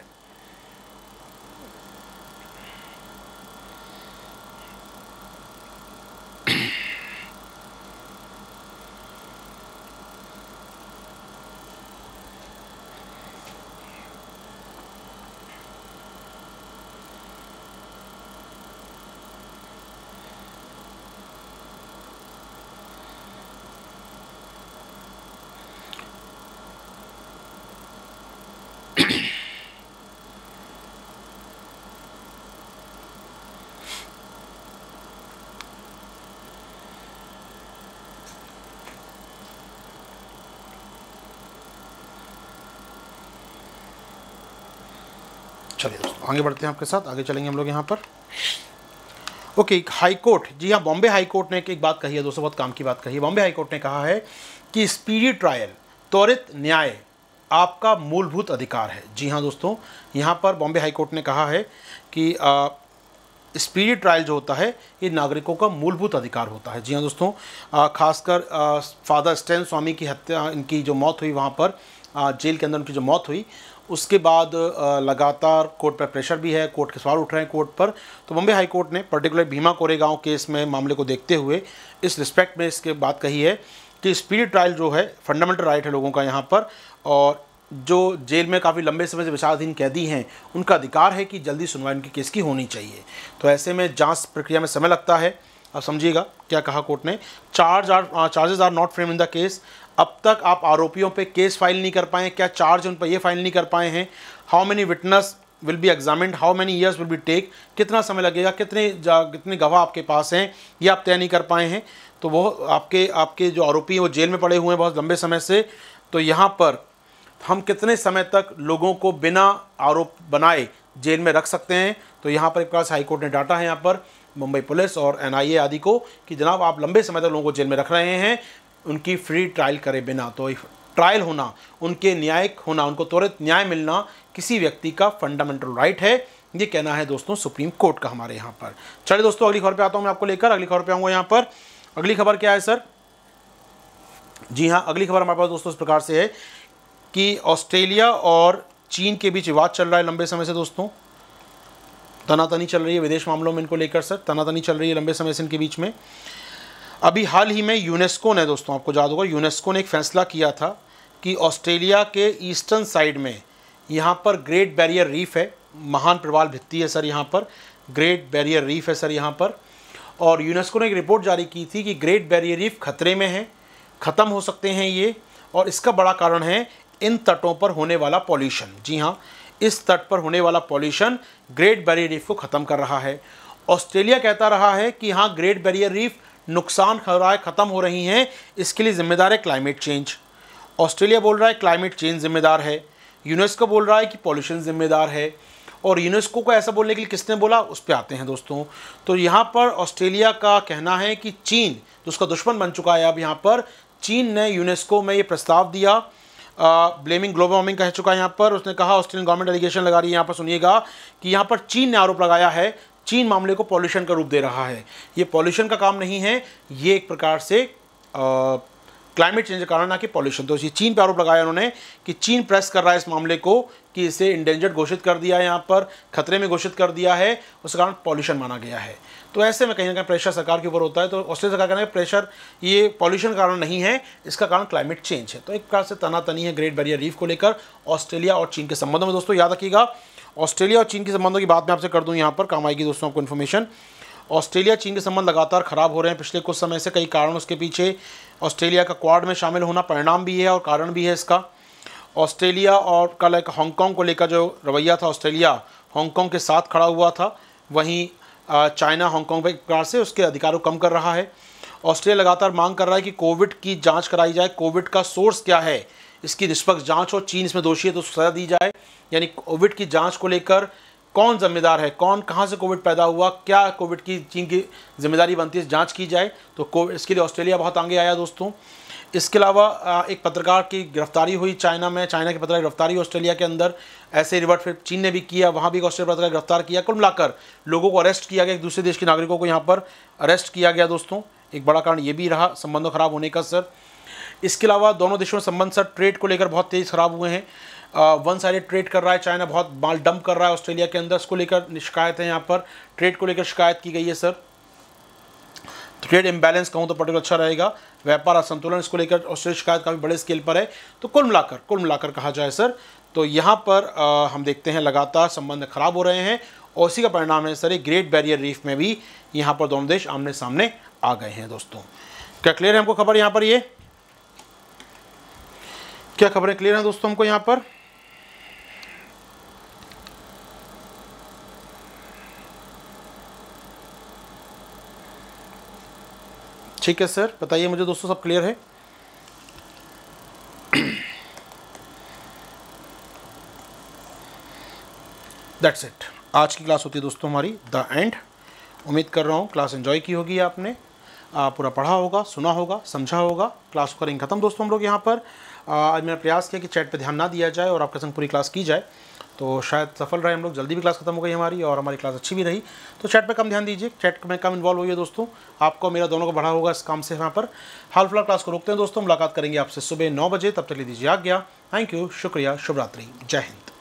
Speaker 1: चलिए दोस्तों आगे बढ़ते हैं आपके साथ आगे चलेंगे हम लोग यहाँ पर ओके हाई कोर्ट जी हाँ बॉम्बे हाई कोर्ट ने एक बात कही है दोस्तों बहुत काम की बात कही है बॉम्बे हाई कोर्ट ने कहा है कि स्पीडी ट्रायल त्वरित न्याय आपका मूलभूत अधिकार है जी हाँ दोस्तों यहाँ पर बॉम्बे हाई कोर्ट ने कहा है कि स्पीडी ट्रायल जो होता है ये नागरिकों का मूलभूत अधिकार होता है जी हाँ दोस्तों खासकर फादर स्टैन स्वामी की हत्या इनकी जो मौत हुई वहाँ पर जेल के अंदर उनकी जो मौत हुई उसके बाद लगातार कोर्ट पर प्रेशर भी है कोर्ट के सवाल उठ रहे हैं कोर्ट पर तो बम्बे हाई कोर्ट ने पर्टिकुलर भीमा कोरेगांव केस में मामले को देखते हुए इस रिस्पेक्ट में इसके बात कही है कि स्पीड ट्रायल जो है फंडामेंटल राइट है लोगों का यहाँ पर और जो जेल में काफ़ी लंबे समय से विचाराधीन कैदी हैं उनका अधिकार है कि जल्दी सुनवाई उनके केस की होनी चाहिए तो ऐसे में जाँच प्रक्रिया में समय लगता है अब समझिएगा क्या कहा कोर्ट ने charge are charges are not frame in the case अब तक आप आरोपियों पे केस फाइल नहीं कर पाए क्या चार्ज उन पर ये फाइल नहीं कर पाए हैं how many witness will be examine how many years will be take कितना समय लगेगा कितने कितने गवाह आपके पास हैं ये आप तय नहीं कर पाए हैं तो वो आपके आपके जो आरोपी हैं वो जेल में पड़े हुए हैं बहुत लंबे समय से तो यहाँ पर हम कितने समय तक लोगों को बिना आरोप बनाए जेल में रख सकते हैं तो यहाँ पर एक प्रकार से हाईकोर्ट ने डाटा है यहाँ पर मुंबई पुलिस और एनआईए आदि को कि जनाब आप लंबे समय तक लोगों को जेल में रख रहे हैं उनकी फ्री ट्रायल करे बिना तो ट्रायल होना उनके न्यायिक होना उनको त्वरित न्याय मिलना किसी व्यक्ति का फंडामेंटल राइट है ये कहना है दोस्तों सुप्रीम कोर्ट का हमारे यहाँ पर चलिए दोस्तों अगली खबर पे आता हूँ मैं आपको लेकर अगली खबर पे आऊँगा यहाँ पर अगली खबर क्या है सर जी हाँ अगली खबर हमारे पास दोस्तों इस प्रकार से है कि ऑस्ट्रेलिया और चीन के बीच विवाद चल रहा है लंबे समय से दोस्तों तनातनी चल रही है विदेश मामलों में इनको लेकर सर तनातनी चल रही है लंबे समय से इनके बीच में अभी हाल ही में यूनेस्को ने दोस्तों आपको याद होगा यूनेस्को ने एक फैसला किया था कि ऑस्ट्रेलिया के ईस्टर्न साइड में यहाँ पर ग्रेट बैरियर रीफ है महान प्रवाल भित्ति है सर यहाँ पर ग्रेट बैरियर रीफ है सर यहाँ पर और यूनेस्को ने एक रिपोर्ट जारी की थी कि ग्रेट बैरियर रीफ खतरे में है ख़त्म हो सकते हैं ये और इसका बड़ा कारण है इन तटों पर होने वाला पॉल्यूशन जी हाँ इस तट पर होने वाला पॉल्यूशन ग्रेट बैरियर रीफ को ख़त्म कर रहा है ऑस्ट्रेलिया कहता रहा है कि हाँ ग्रेट बैरियर रीफ नुकसान हो रहा है ख़त्म हो रही हैं इसके लिए ज़िम्मेदार है क्लाइमेट चेंज ऑस्ट्रेलिया बोल रहा है क्लाइमेट चेंज ज़िम्मेदार है यूनेस्को बोल रहा है कि पॉल्यूशन ज़िम्मेदार है और यूनेस्को को ऐसा बोलने के लिए किसने बोला उस पर आते हैं दोस्तों तो यहाँ पर ऑस्ट्रेलिया का कहना है कि चीन तो उसका दुश्मन बन चुका है अब यहाँ पर चीन ने यूनेस्को में ये प्रस्ताव दिया ब्लेमिंग ग्लोबल वार्मिंग कह चुका है यहाँ पर उसने कहा ऑस्ट्रेलियन गवर्नमेंट एलिगेशन लगा रही है यहाँ पर सुनिएगा कि यहाँ पर चीन ने आरोप लगाया है चीन मामले को पॉल्यूशन का रूप दे रहा है ये पॉल्यूशन का काम नहीं है ये एक प्रकार से क्लाइमेट चेंज के कारण ना कि पॉल्यूशन तो चीन पर आरोप लगाया उन्होंने कि चीन प्रेस कर रहा है इस मामले को कि इसे इंडेंजर्ड घोषित कर दिया है यहाँ पर खतरे में घोषित कर दिया है उस कारण पॉल्यूशन माना गया है तो ऐसे में कहीं ना कहीं प्रेशर सरकार के ऊपर होता है तो ऑस्ट्रेलिया सरकार कहना है प्रेशर ये पॉल्यूशन कारण नहीं है इसका कारण क्लाइमेट चेंज है तो एक प्रकार से तनातनी है ग्रेट बैरियर रीफ को लेकर ऑस्ट्रेलिया और चीन के संबंधों में दोस्तों याद रखिएगा ऑस्ट्रेलिया और चीन के संबंधों की बात मैं आपसे कर दूँ यहाँ पर काम आएगी दोस्तों आपको इन्फॉर्मेशन ऑस्ट्रेलिया चीन के संबंध लगातार खराब हो रहे हैं पिछले कुछ समय से कई कारण उसके पीछे ऑस्ट्रेलिया का क्वाड में शामिल होना परिणाम भी है और कारण भी है इसका ऑस्ट्रेलिया और कल एक हांगकॉन्ग को लेकर जो रवैया था ऑस्ट्रेलिया हांगकॉन्ग के साथ खड़ा हुआ था वहीं चाइना हांगकॉन्ग एक प्रकार से उसके अधिकारों कम कर रहा है ऑस्ट्रेलिया लगातार मांग कर रहा है कि कोविड की जांच कराई जाए कोविड का सोर्स क्या है इसकी निष्पक्ष जांच हो चीन इसमें दोषी है तो सजा दी जाए यानी कोविड की जांच को लेकर कौन जिम्मेदार है कौन कहाँ से कोविड पैदा हुआ क्या कोविड की चीन की जिम्मेदारी बनती है जांच की जाए तो इसके लिए ऑस्ट्रेलिया बहुत आगे आया दोस्तों इसके अलावा एक पत्रकार की गिरफ्तारी हुई चाइना में चाइना के पत्रकार गिरफ्तारी ऑस्ट्रेलिया के अंदर ऐसे रिवर्ट फिर चीन ने भी किया वहाँ भी एक ऑस्ट्रेलिया पत्रकार गिरफ्तार किया कुल मिलाकर लोगों को अरेस्ट किया गया एक दूसरे देश के नागरिकों को यहाँ पर अरेस्ट किया गया दोस्तों एक बड़ा कारण ये भी रहा संबंधों खराब होने का सर इसके अलावा दोनों देशों में संबंध सर ट्रेड को लेकर बहुत तेज़ खराब हुए हैं वन साइड ट्रेड कर रहा है चाइना बहुत माल डंप कर रहा है ऑस्ट्रेलिया के अंदर उसको लेकर शिकायत है यहाँ पर ट्रेड को लेकर शिकायत की गई है सर ट्रेड इम्बैलेंस कहूँ तो पर्टिकुलर अच्छा रहेगा व्यापार असंतुलन इसको लेकर ऑस्ट्रेलिया शिकायत काफ़ी बड़े स्केल पर है तो कुल मिलाकर कुल मिलाकर कहा जाए सर तो यहाँ पर आ, हम देखते हैं लगातार संबंध खराब हो रहे हैं और उसी का परिणाम है सर ग्रेट बैरियर रीफ में भी यहाँ पर दोनों देश आमने सामने आ गए हैं दोस्तों क्या क्लियर है हमको खबर यहाँ पर ये क्या खबरें क्लियर हैं दोस्तों हमको यहाँ पर ठीक है सर बताइए मुझे दोस्तों सब क्लियर है दैट्स इट आज की क्लास होती है दोस्तों हमारी द एंड उम्मीद कर रहा हूँ क्लास एंजॉय की होगी आपने पूरा पढ़ा होगा सुना होगा समझा होगा क्लास करेंगे ख़त्म दोस्तों हम लोग यहाँ पर आज मैंने प्रयास किया कि चैट पर ध्यान ना दिया जाए और आपके संग पूरी क्लास की जाए तो शायद सफल रहे हम लोग जल्दी भी क्लास खत्म हो गई हमारी और हमारी क्लास अच्छी भी रही तो चैट पे कम ध्यान दीजिए चैट में कम इन्वॉल्व होइए दोस्तों आपको मेरा दोनों को बढ़ा होगा इस काम से यहाँ पर हाल फिलहाल क्लास को रोकते हैं दोस्तों मुलाकात करेंगे आपसे सुबह नौ बजे तब तक ले दीजिए आज्ञा थैंक यू शुक्रिया शुभरात्रि जय हिंद